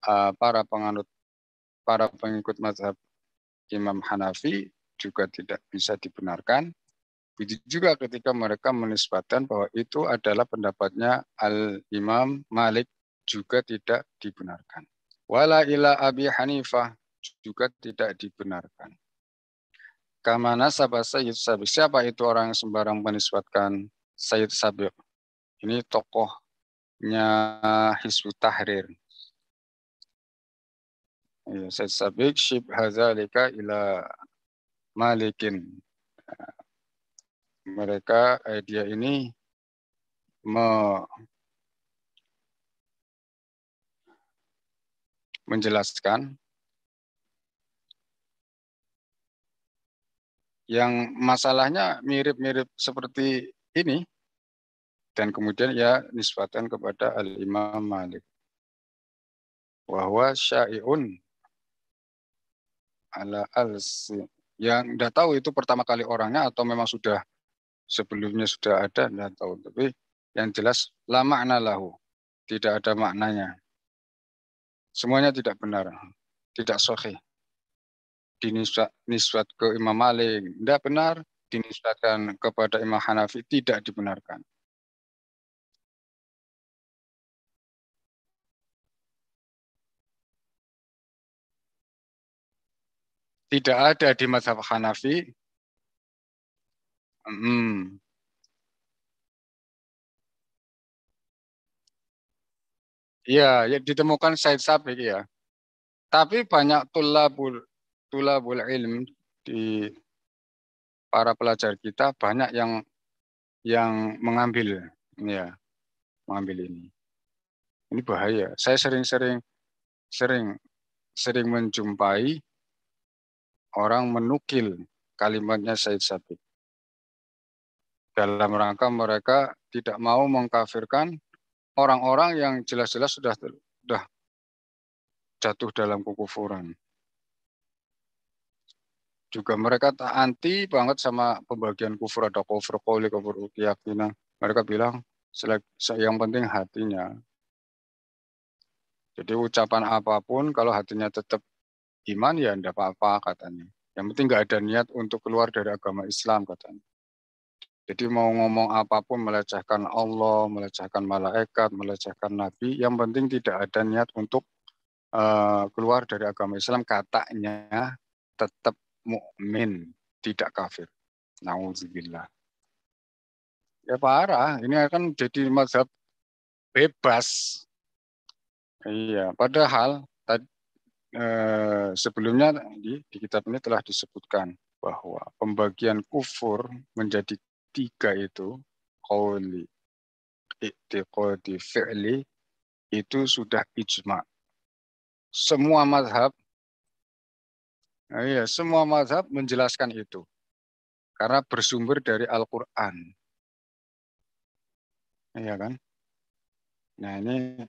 [SPEAKER 2] uh, para penganut para pengikut mazhab Imam Hanafi juga tidak bisa dibenarkan. Itu juga ketika mereka menisbatkan bahwa itu adalah pendapatnya Al-Imam Malik juga tidak dibenarkan. Wala ila Abi Hanifah juga tidak dibenarkan. Kamana sahabat Sayyid Sabiq. Siapa itu orang yang sembarang menisbatkan Sayyid Sabiq? Ini tokohnya Hizbut Tahrir Ya, Said Sabik syib hazalika ila malikin. Mereka eh, dia ini me menjelaskan yang masalahnya mirip-mirip seperti ini dan kemudian ya nisbatan kepada al-Imam Malik bahwa syai'un ala alsi yang tidak tahu itu pertama kali orangnya atau memang sudah sebelumnya sudah ada tidak tahu tapi yang jelas la makna lahu tidak ada maknanya semuanya tidak benar tidak sahih dinisbat nisbat ke Imam Malik tidak benar dinisbatkan kepada Imam Hanafi tidak dibenarkan
[SPEAKER 1] tidak ada di mazhab Hanafi. Hmm.
[SPEAKER 2] Ya, ya ditemukan Said Sabik ya. Tapi banyak tulabul tulabul ilm di para pelajar kita banyak yang yang mengambil ya, mengambil ini. Ini bahaya. Saya sering-sering sering sering menjumpai orang menukil kalimatnya Said Sabi. Dalam rangka mereka tidak mau mengkafirkan orang-orang yang jelas-jelas sudah sudah jatuh dalam kekufuran. Juga mereka tak anti banget sama pembagian kufur atau kufur koli, kufur keyakinan. Mereka bilang yang penting hatinya. Jadi ucapan apapun kalau hatinya tetap iman ya enggak apa-apa katanya. Yang penting nggak ada niat untuk keluar dari agama Islam katanya. Jadi mau ngomong apapun melecehkan Allah, melecehkan malaikat, melecehkan Nabi, yang penting tidak ada niat untuk uh, keluar dari agama Islam katanya tetap mukmin, tidak kafir. Nauzubillah. Ya parah, ini akan jadi mazhab bebas. Iya, padahal tadi Eh, sebelumnya di, di kitab ini telah disebutkan bahwa pembagian kufur menjadi tiga itu qawli, i'tiqadi, fi'li itu sudah ijma. Semua madhab Iya, semua mazhab menjelaskan itu. Karena bersumber dari Al-Qur'an. Iya kan? Nah, ini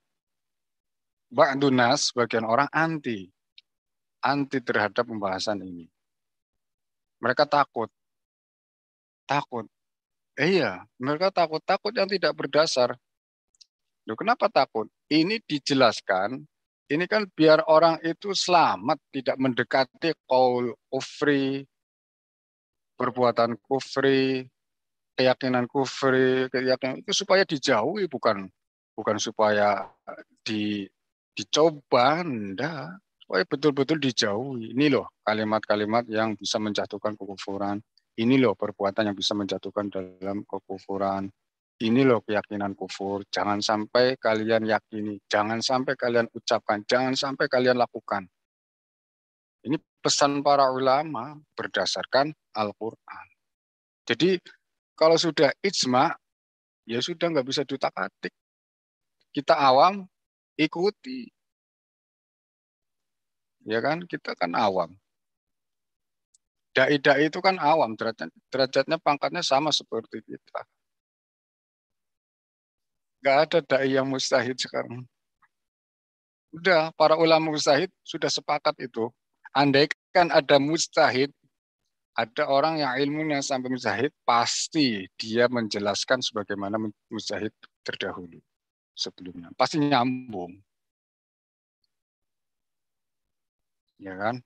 [SPEAKER 2] Ba'dunas bagian orang anti anti terhadap pembahasan ini. Mereka takut. Takut. Eh, iya, mereka takut-takut yang tidak berdasar. Loh, kenapa takut? Ini dijelaskan, ini kan biar orang itu selamat, tidak mendekati kaul kufri, perbuatan kufri, keyakinan kufri, keyakinan itu supaya dijauhi, bukan bukan supaya di dicoba enggak oh, iya, betul-betul dijauhi. Ini loh kalimat-kalimat yang bisa menjatuhkan kekufuran. Ini loh perbuatan yang bisa menjatuhkan dalam kekufuran. Ini loh keyakinan kufur. Jangan sampai kalian yakini, jangan sampai kalian ucapkan, jangan sampai kalian lakukan. Ini pesan para ulama berdasarkan Al-Quran. Jadi kalau sudah ijma, ya sudah nggak bisa ditakatik atik Kita awam ikuti ya kan kita kan awam dai-dai itu kan awam, derajat, derajatnya pangkatnya sama seperti kita. Gak ada dai yang mustahid sekarang. Udah, para ulama mustahid sudah sepakat itu. andaikan ada mustahid, ada orang yang ilmunya sampai mustahid, pasti dia menjelaskan sebagaimana mustahid terdahulu sebelumnya. Pasti nyambung. ya kan?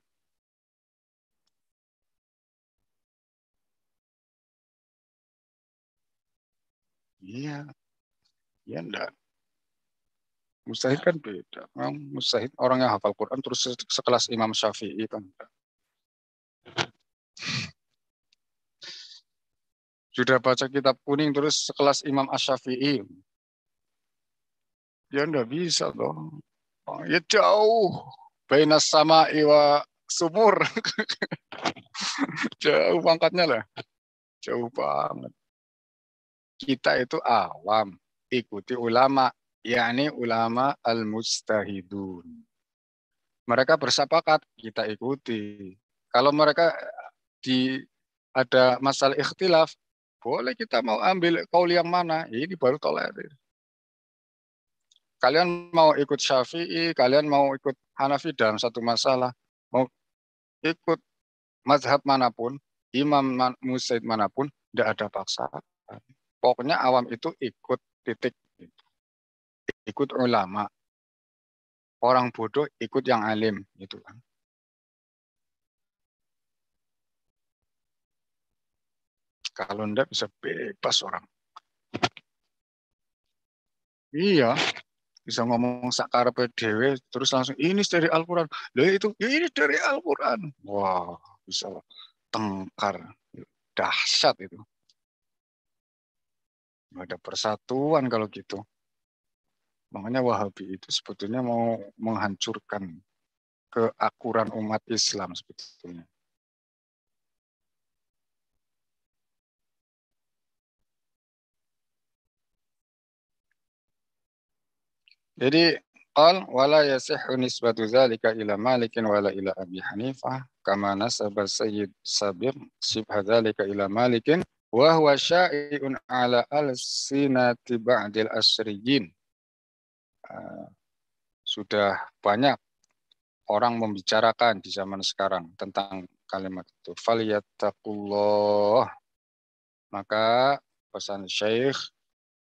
[SPEAKER 2] Iya, iya enggak. Mustahid kan beda. Kan mustahil. orang yang hafal Quran terus sekelas Imam Syafi'i kan Sudah baca kitab kuning terus sekelas Imam Asyafi'i. Ya enggak bisa dong. Ya jauh Bainas sama iwa sumur. Jauh pangkatnya lah. Jauh banget. Kita itu awam. Ikuti ulama. yakni ulama al-mustahidun. Mereka bersepakat, kita ikuti. Kalau mereka di ada masalah ikhtilaf, boleh kita mau ambil kaul yang mana? Ini baru tolerir kalian mau ikut Syafi'i, kalian mau ikut Hanafi dalam satu masalah, mau ikut mazhab manapun, imam man, musyid manapun, tidak ada paksaan. Pokoknya awam itu ikut titik. Ikut ulama. Orang bodoh ikut yang alim. Gitu kan. Kalau ndak bisa bebas orang. Iya, bisa ngomong sakar PDW terus langsung ini dari Al-Qur'an. Loh itu ya ini dari Al-Qur'an. Wah, wow, bisa tengkar. Dahsyat itu. nggak ada persatuan kalau gitu. Makanya Wahabi itu sebetulnya mau menghancurkan keakuran umat Islam sebetulnya. Jadi qal wala yasihhu nisbatu zalika ila Malikin wala ila Abi Hanifah kama nasaba Sayyid Sabir sibha zalika ila Malikin wa huwa syai'un ala al-sinati ba'dil asriyin. Uh, sudah banyak orang membicarakan di zaman sekarang tentang kalimat itu. Faliyattaqullah. Maka pesan Syekh,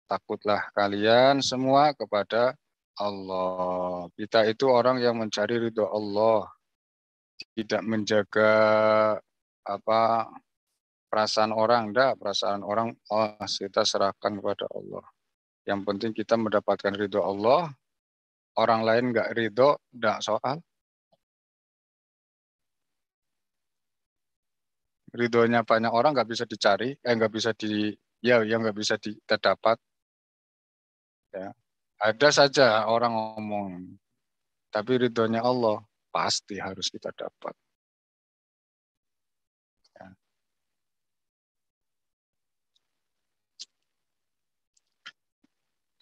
[SPEAKER 2] takutlah kalian semua kepada Allah. Kita itu orang yang mencari ridho Allah. Tidak menjaga apa perasaan orang, enggak. Perasaan orang oh, kita serahkan kepada Allah. Yang penting kita mendapatkan ridho Allah. Orang lain nggak ridho, enggak soal. Ridhonya banyak orang nggak bisa dicari, eh nggak bisa di ya yang nggak bisa kita dapat. Ya, ada saja orang ngomong, tapi ridhonya Allah pasti harus kita dapat. Ya.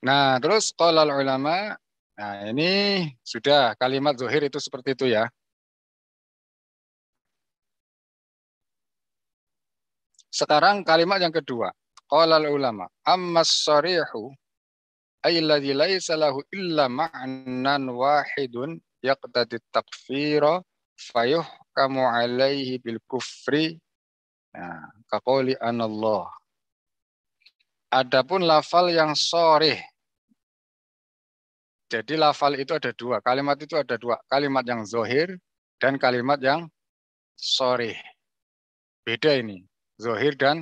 [SPEAKER 2] Nah, terus kalau ulama, nah ini sudah kalimat zuhir itu seperti itu ya. Sekarang kalimat yang kedua. kalau ulama, ammas sarihu أي الذي laysa lahu illa ma'nan wahidun yaqtadi takfira فيحكم alaihi bil kufri أن nah, kaqoli anallah adapun lafal yang sore, jadi lafal itu ada dua kalimat itu ada dua kalimat yang zohir dan kalimat yang sore beda ini zohir dan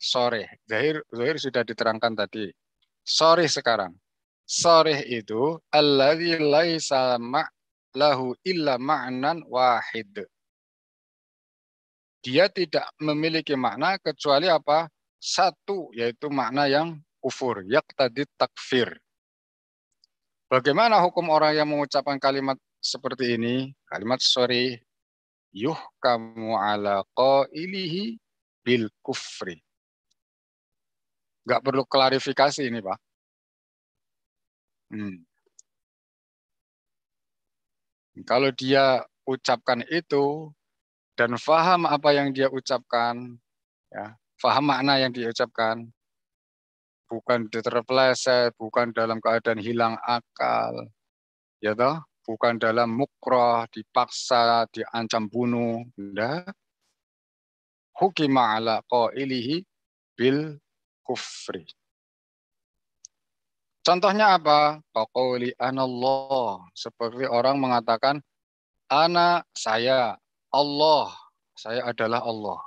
[SPEAKER 2] sore. zohir zohir sudah diterangkan tadi sorry sekarang. Sorry itu alladzi laisa lahu illa ma'nan wahid. Dia tidak memiliki makna kecuali apa? Satu, yaitu makna yang kufur, tadi takfir. Bagaimana hukum orang yang mengucapkan kalimat seperti ini? Kalimat sorry, yuhkamu ala qailihi bil kufri nggak perlu klarifikasi ini pak. Hmm. Kalau dia ucapkan itu dan faham apa yang dia ucapkan, ya, faham makna yang dia ucapkan, bukan terpeleset, bukan dalam keadaan hilang akal, ya toh, bukan dalam mukroh, dipaksa, diancam bunuh, enggak. Hukima ala ilihi bil kufri. Contohnya apa? Qaquli anallah. Seperti orang mengatakan, Ana saya, Allah. Saya adalah Allah.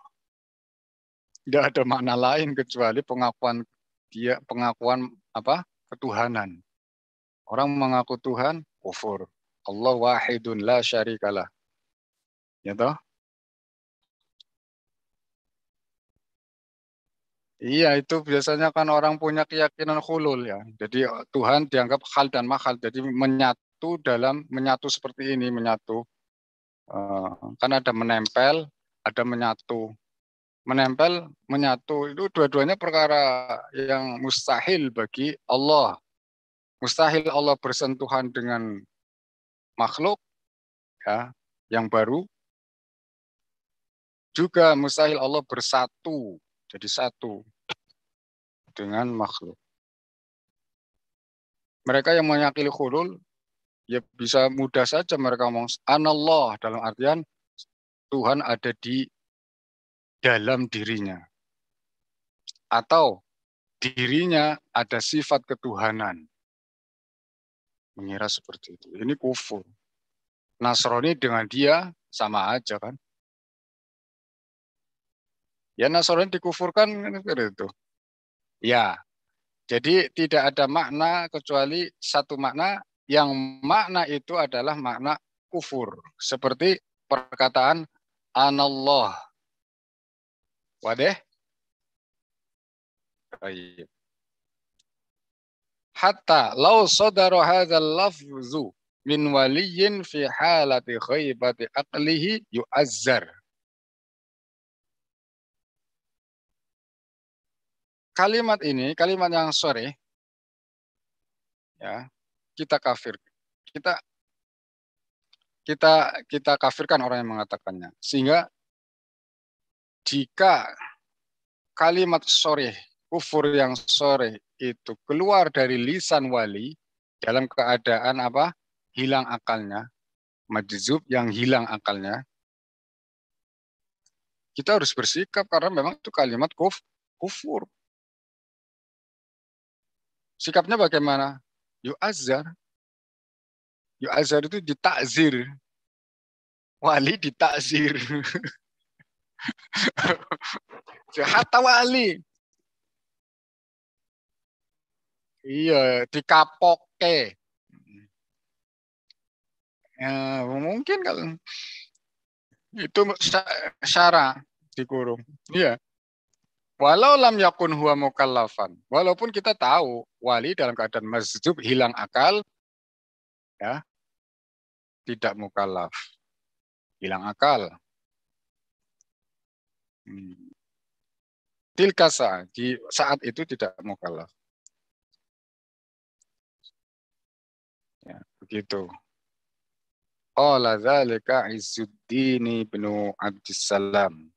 [SPEAKER 2] Tidak ada makna lain kecuali pengakuan dia pengakuan apa ketuhanan. Orang mengaku Tuhan, kufur. Allah wahidun la syarikalah. Ya toh? Iya, itu biasanya kan orang punya keyakinan khulul ya. Jadi eh, Tuhan dianggap hal dan mahal. Jadi menyatu dalam menyatu seperti ini menyatu. Uh, kan ada menempel, ada menyatu. Menempel, menyatu itu dua-duanya perkara yang mustahil bagi Allah. Mustahil Allah bersentuhan dengan makhluk ya yang baru. Juga mustahil Allah bersatu jadi satu dengan makhluk. Mereka yang menyakili khulul, ya bisa mudah saja mereka ngomong anallah dalam artian Tuhan ada di dalam dirinya. Atau dirinya ada sifat ketuhanan. Mengira seperti itu. Ini kufur. Nasrani dengan dia sama aja kan. Ya Nasrani dikufurkan itu. Ya. Jadi tidak ada makna kecuali satu makna yang makna itu adalah makna kufur. Seperti perkataan anallah. Wadeh. Baik. Hatta lau sadara hadzal lafzu min waliyin fi halati khaybati aqlihi yu'azzar.
[SPEAKER 1] kalimat ini, kalimat
[SPEAKER 2] yang sore, ya kita kafir, kita kita kita kafirkan orang yang mengatakannya. Sehingga jika kalimat sore, kufur yang sore itu keluar dari lisan wali dalam keadaan apa? hilang akalnya, majzub yang hilang akalnya.
[SPEAKER 1] Kita harus bersikap karena memang itu kalimat kufur.
[SPEAKER 2] Sikapnya bagaimana? Yu'azzar. Yu'azzar itu ditakzir. Wali ditakzir.
[SPEAKER 1] Hatta wali.
[SPEAKER 2] Iya, dikapoke. Ya, mungkin kalau itu syara dikurung. Iya. Walau lam yakun huwa mukallafan. Walaupun kita tahu wali dalam keadaan masjub hilang akal ya tidak mukallaf. Hilang akal. Hmm. di saat itu tidak mukallaf. Ya, begitu. Qala dzalika Izzuddin bin Abdussalam.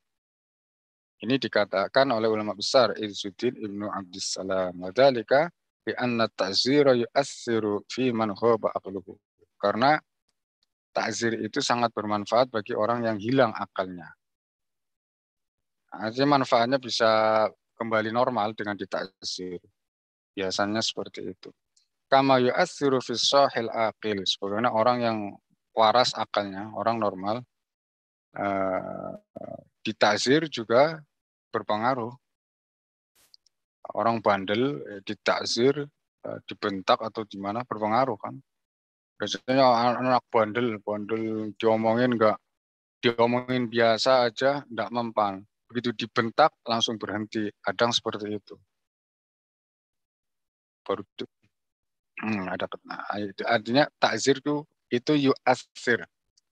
[SPEAKER 2] Ini dikatakan oleh ulama besar Izzuddin Ibnu Abdissalam. Wadhalika bi anna ta'zira yu'assiru fi man khaba aqluhu. Karena takzir itu sangat bermanfaat bagi orang yang hilang akalnya. Jadi manfaatnya bisa kembali normal dengan ditakzir. Biasanya seperti itu. Kama yu'assiru fi sahil aqil. Sebagaimana orang yang waras akalnya, orang normal, uh, eh, ditazir juga berpengaruh. Orang bandel eh, ditakzir, eh, dibentak atau mana berpengaruh kan. Biasanya anak bandel, bandel diomongin enggak diomongin biasa aja enggak mempan. Begitu dibentak langsung berhenti. Kadang seperti itu. Baru itu. Hmm, ada nah, itu artinya takzir itu itu asir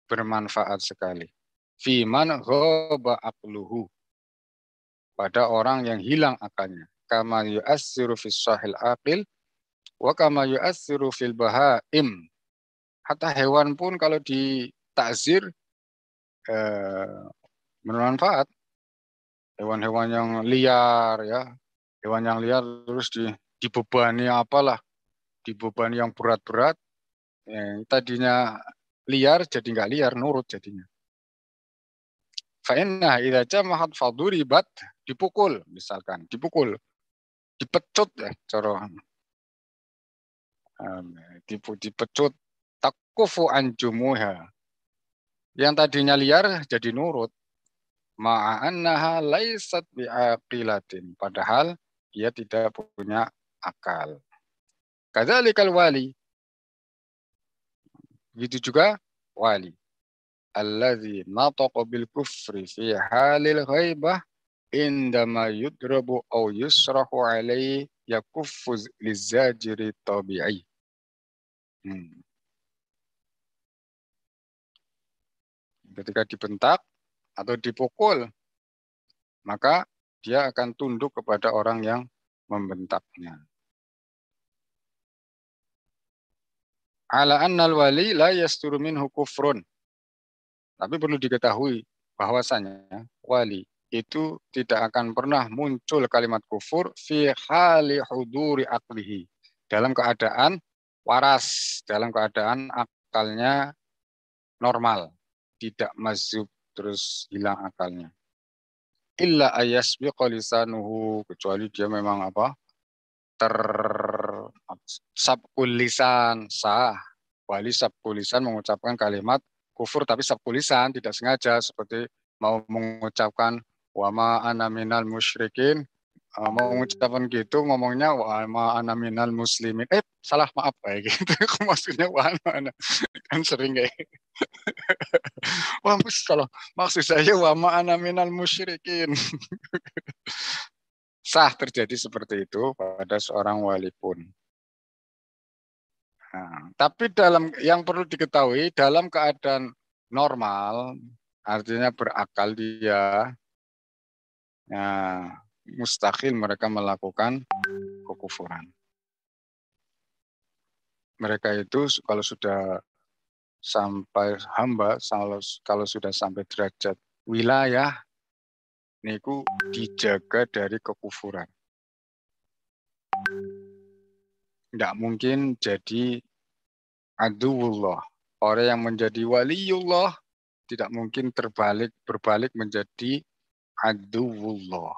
[SPEAKER 2] bermanfaat sekali. Fiman ghoba akluhu pada orang yang hilang akalnya. Kama yu'assiru fis sahil aqil wa kama yu'assiru fil bahaim. Hatta hewan pun kalau ditakzir eh, bermanfaat. Hewan-hewan yang liar ya, hewan yang liar terus di, dibebani apalah, dibebani yang berat-berat. Eh, tadinya liar jadi nggak liar, nurut jadinya. Fa'inna idha jamahat faduribat dipukul misalkan, dipukul. Dipecut ya eh, Corohan. dipu dipecut takufu anjumuha. Yang tadinya liar jadi nurut. Ma'annaha laisat biaqilatin. Padahal dia tidak punya akal. Kadzalikal wali. Begitu juga wali alladzi nataqa bil kufri fi halil ghaibah indama yudrabu aw yusrahu alaihi yakuffu lizajiri tabi'i. Hmm. Ketika dibentak atau dipukul, maka dia akan tunduk kepada orang yang membentaknya. Ala annal wali la yasturu minhu kufrun tapi perlu diketahui bahwasanya wali itu tidak akan pernah muncul kalimat kufur fi hali huduri aklihi dalam keadaan waras, dalam keadaan akalnya normal, tidak mazub terus hilang akalnya. Illa ayas biqalisanuhu kecuali dia memang apa? ter sabkulisan sah. Wali sabkulisan mengucapkan kalimat kufur tapi sepulisan tidak sengaja seperti mau mengucapkan wama anaminal musyrikin mau e, mengucapkan gitu ngomongnya wama anaminal muslimin eh salah maaf kayak gitu maksudnya wama kan sering kayak gitu. wah kalau maksud saya wama anaminal musyrikin sah terjadi seperti itu pada seorang wali pun Nah, tapi dalam yang perlu diketahui dalam keadaan normal artinya berakal dia ya, mustahil mereka melakukan kekufuran. Mereka itu kalau sudah sampai hamba kalau, kalau sudah sampai derajat wilayah niku dijaga dari kekufuran. nggak mungkin jadi aduwullah. Orang yang menjadi waliullah tidak mungkin terbalik berbalik menjadi aduwullah.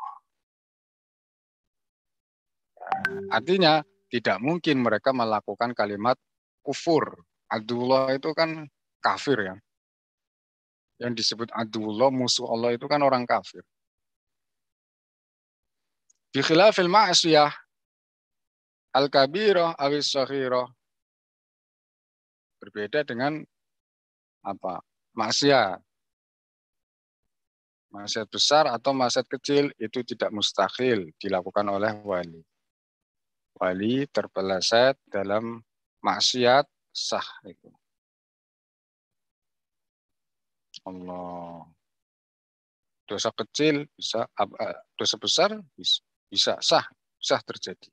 [SPEAKER 2] Artinya tidak mungkin mereka melakukan kalimat kufur. Adullah itu kan kafir ya. Yang disebut adullah musuh Allah itu kan orang kafir. Bikhilafil ma'asiyah
[SPEAKER 1] al-kabirah awis sahirah. Berbeda dengan
[SPEAKER 2] apa? Maksiat. Maksiat besar atau maksiat kecil itu tidak mustahil dilakukan oleh wali. Wali terpeleset dalam maksiat sah itu. Allah. Dosa kecil bisa, eh, dosa besar bisa, bisa sah, sah terjadi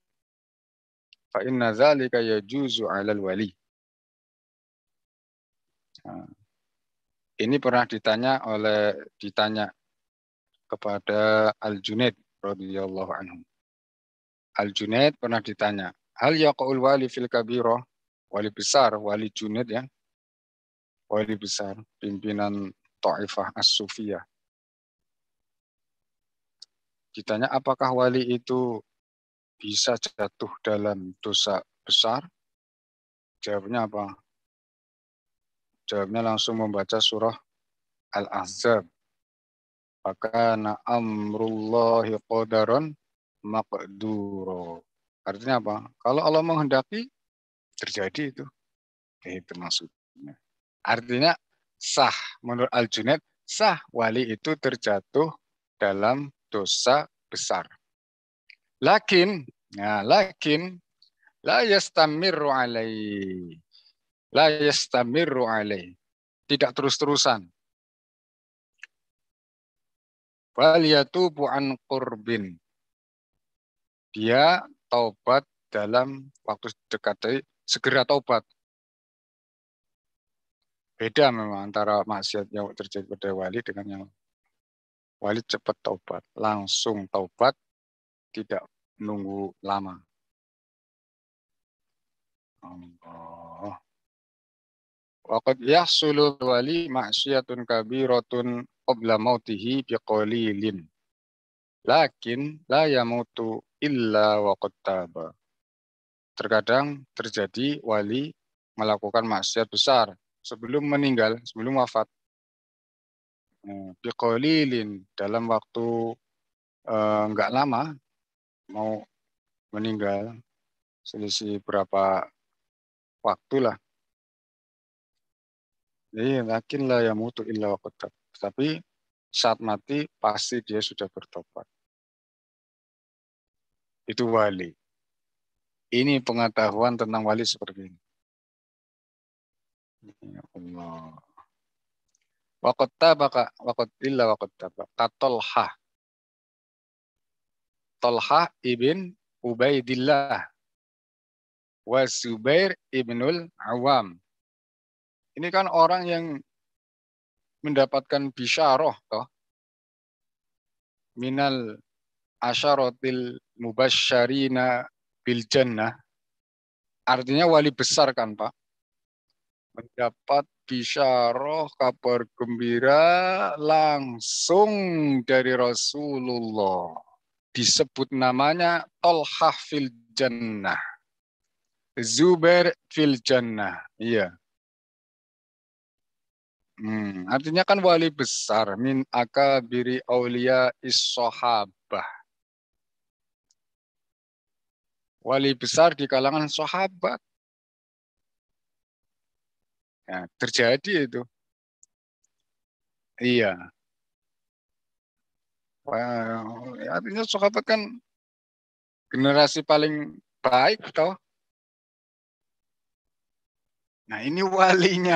[SPEAKER 2] fa inna zalika yajuzu 'alal wali. Nah, ini pernah ditanya oleh ditanya kepada Al Junaid radhiyallahu anhu. Al Junaid pernah ditanya, hal yaqul wali fil kabirah wali besar wali Junaid ya wali besar pimpinan Taifah As-Sufiyah. Ditanya apakah wali itu bisa jatuh dalam dosa besar? Jawabnya apa? Jawabnya langsung membaca surah Al-Ahzab. Fakana amrullahi qadaran maqduro. Artinya apa? Kalau Allah menghendaki, terjadi itu. Eh, itu maksudnya. Artinya sah. Menurut Al-Junaid, sah wali itu terjatuh dalam dosa besar. Lakin Nah, lakin la yastamirru alai. La yastamirru alai. Tidak terus-terusan. Wal yatubu an qurbin. Dia taubat dalam waktu dekat segera taubat. Beda memang antara maksiat yang terjadi pada wali dengan yang wali cepat taubat, langsung taubat, tidak nunggu lama. Allah. Waqad yahsulu wali maksiyatun kabiratun qabla mautihi biqalilin. Lakin la yamutu illa waqad taba. Terkadang terjadi wali melakukan maksiat besar sebelum meninggal, sebelum wafat. Hmm, biqalilin dalam waktu enggak eh, lama mau meninggal selisih berapa waktulah jadi yakin lah ya mutu illa waqtab. Tapi saat mati pasti dia sudah bertobat. Itu wali. Ini pengetahuan tentang wali seperti ini. Ya Allah. Waqtab illa waqtab. Katolha. Talha ibn Ubaidillah
[SPEAKER 1] wa Zubair ibnul Awam. Ini kan
[SPEAKER 2] orang yang mendapatkan bisyarah toh minal asyaratil mubasyarina bil jannah. Artinya wali besar kan Pak. Mendapat bisyarah kabar gembira langsung dari Rasulullah disebut namanya Tolha fil jannah. Zubair fil jannah. Iya. Hmm, artinya kan wali besar min akabiri aulia is-sahabah. Wali besar di kalangan sahabat. Ya, terjadi itu. Iya. Wah, ya, artinya sahabat kan generasi paling baik toh. Nah ini walinya,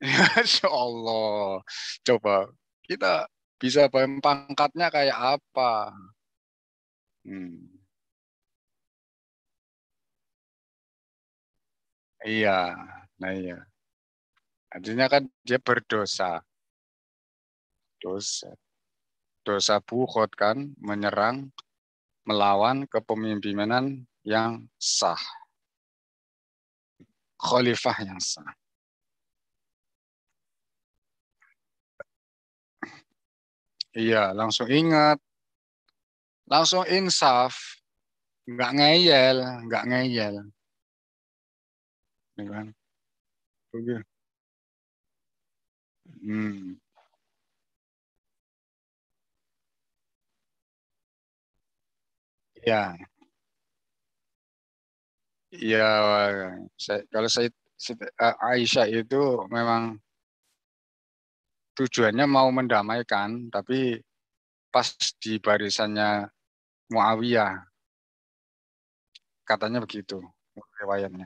[SPEAKER 2] ya Allah. Coba kita bisa bayang pangkatnya kayak apa. Hmm.
[SPEAKER 1] Iya, nah iya.
[SPEAKER 2] Artinya kan dia berdosa. Dosa dosa buhot kan menyerang melawan kepemimpinan yang sah. Khalifah yang sah.
[SPEAKER 1] Iya, langsung ingat. Langsung insaf. Nggak ngeyel, nggak ngeyel. Ini kan. Oke. Hmm.
[SPEAKER 2] Ya. Ya, saya, kalau saya eh, Aisyah itu memang tujuannya mau mendamaikan, tapi pas di barisannya Muawiyah. Katanya begitu riwayatnya.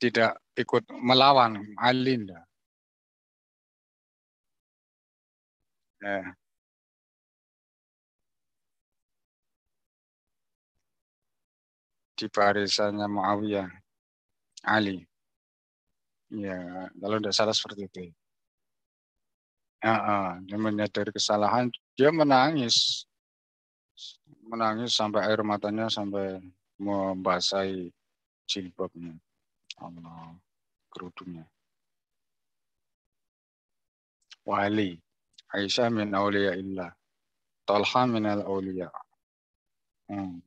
[SPEAKER 2] Tidak ikut melawan
[SPEAKER 1] Alinda. Ya.
[SPEAKER 2] di barisannya Muawiyah Ali. Ya, kalau tidak salah seperti itu. Ya, uh, dia menyadari kesalahan, dia menangis. Menangis sampai air matanya sampai membasahi jilbabnya. Allah, kerudungnya. Wali, Aisyah min awliya illah. Talha min al-awliya. Hmm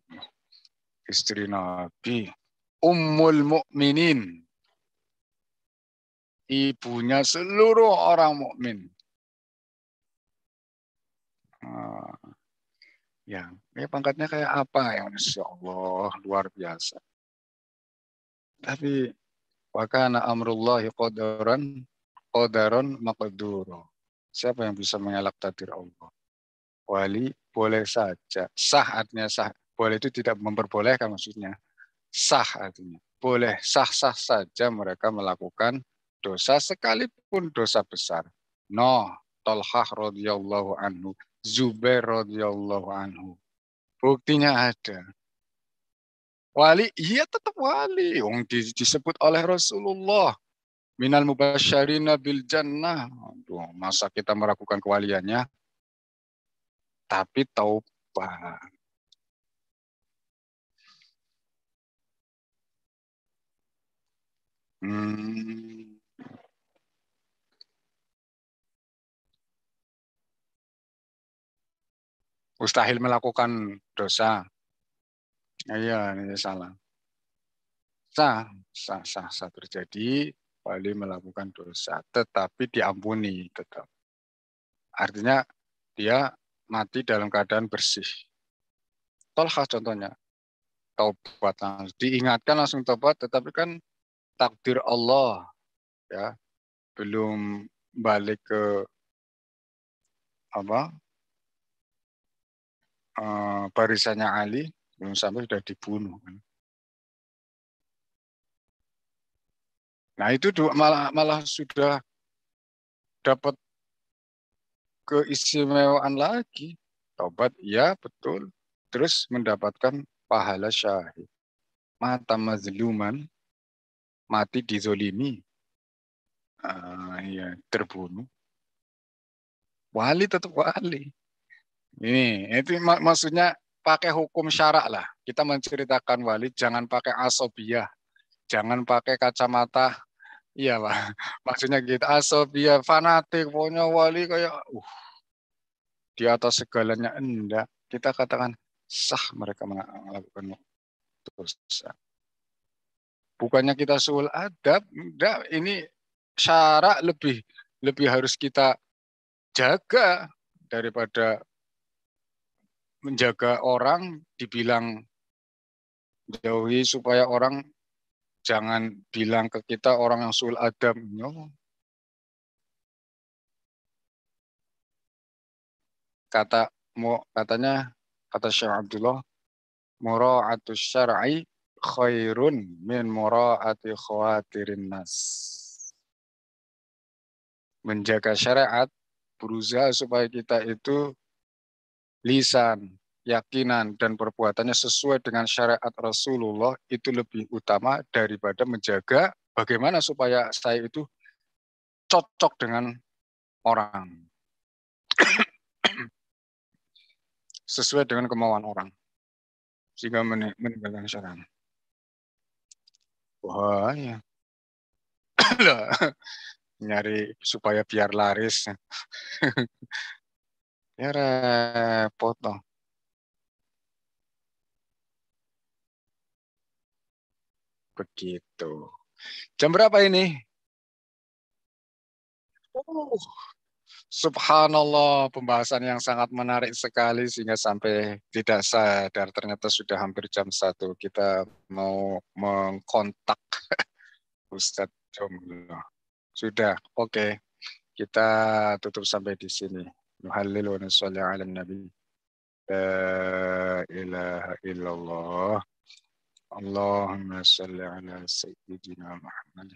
[SPEAKER 2] istri Nabi, Ummul Mukminin, ibunya seluruh orang mukmin. Nah, ya, ini pangkatnya kayak apa ya? Insya Allah luar biasa. Tapi wakana amrullahi qadaran qadaran maqduro. Siapa yang bisa mengelak takdir Allah? Wali boleh saja. sahatnya sah boleh itu tidak memperbolehkan maksudnya sah artinya boleh sah-sah saja mereka melakukan dosa sekalipun dosa besar no Tolhah radhiyallahu anhu Zubair radhiyallahu anhu buktinya ada wali iya tetap wali wong disebut oleh Rasulullah minal mubasyarina bil jannah Aduh, masa kita meragukan kewaliannya tapi taubat
[SPEAKER 1] Hmm.
[SPEAKER 2] Mustahil melakukan dosa. Iya, ini salah. Sah, sah, sah, sah terjadi. Wali melakukan dosa, tetapi diampuni tetap. Artinya dia mati dalam keadaan bersih. Tolha contohnya, taubat. Diingatkan langsung taubat, tetapi kan takdir Allah ya belum balik ke apa uh, barisannya Ali belum sampai sudah dibunuh kan.
[SPEAKER 1] Nah itu malah malah
[SPEAKER 2] sudah dapat keistimewaan lagi. Taubat ya betul. Terus mendapatkan pahala syahid. Mata mazluman mati dizolimi, uh, ya terbunuh. Wali tetap wali. Ini itu mak maksudnya pakai hukum syarak lah. Kita menceritakan wali jangan pakai asobiah, jangan pakai kacamata. Iya lah, maksudnya kita gitu, asobiah fanatik punya wali kayak uh di atas segalanya enggak. Kita katakan sah mereka melakukan dosa. Bukannya kita suul adab, enggak, ini syarak lebih lebih harus kita jaga daripada menjaga orang dibilang jauhi supaya orang jangan bilang ke kita orang yang suul adab. Kata mau katanya kata Syekh Abdullah mura'atus syar'i khairun min mura'ati khawatirin nas. Menjaga syariat, berusaha supaya kita itu lisan, yakinan dan perbuatannya sesuai dengan syariat Rasulullah itu lebih utama daripada menjaga bagaimana supaya saya itu cocok dengan orang. sesuai dengan kemauan orang. Sehingga meninggalkan syariat. Wah, ya. nyari supaya biar laris. ya repot dong. Begitu. Jam berapa ini? Oh, Subhanallah, pembahasan yang sangat menarik sekali sehingga sampai tidak sadar ternyata sudah hampir jam satu kita mau mengkontak Ustadz Jomlo. Sudah, oke. Okay. Kita tutup sampai di sini. Nuhallil nusalli ala nabi. La ilaha illallah. Allahumma salli ala sayyidina Muhammad.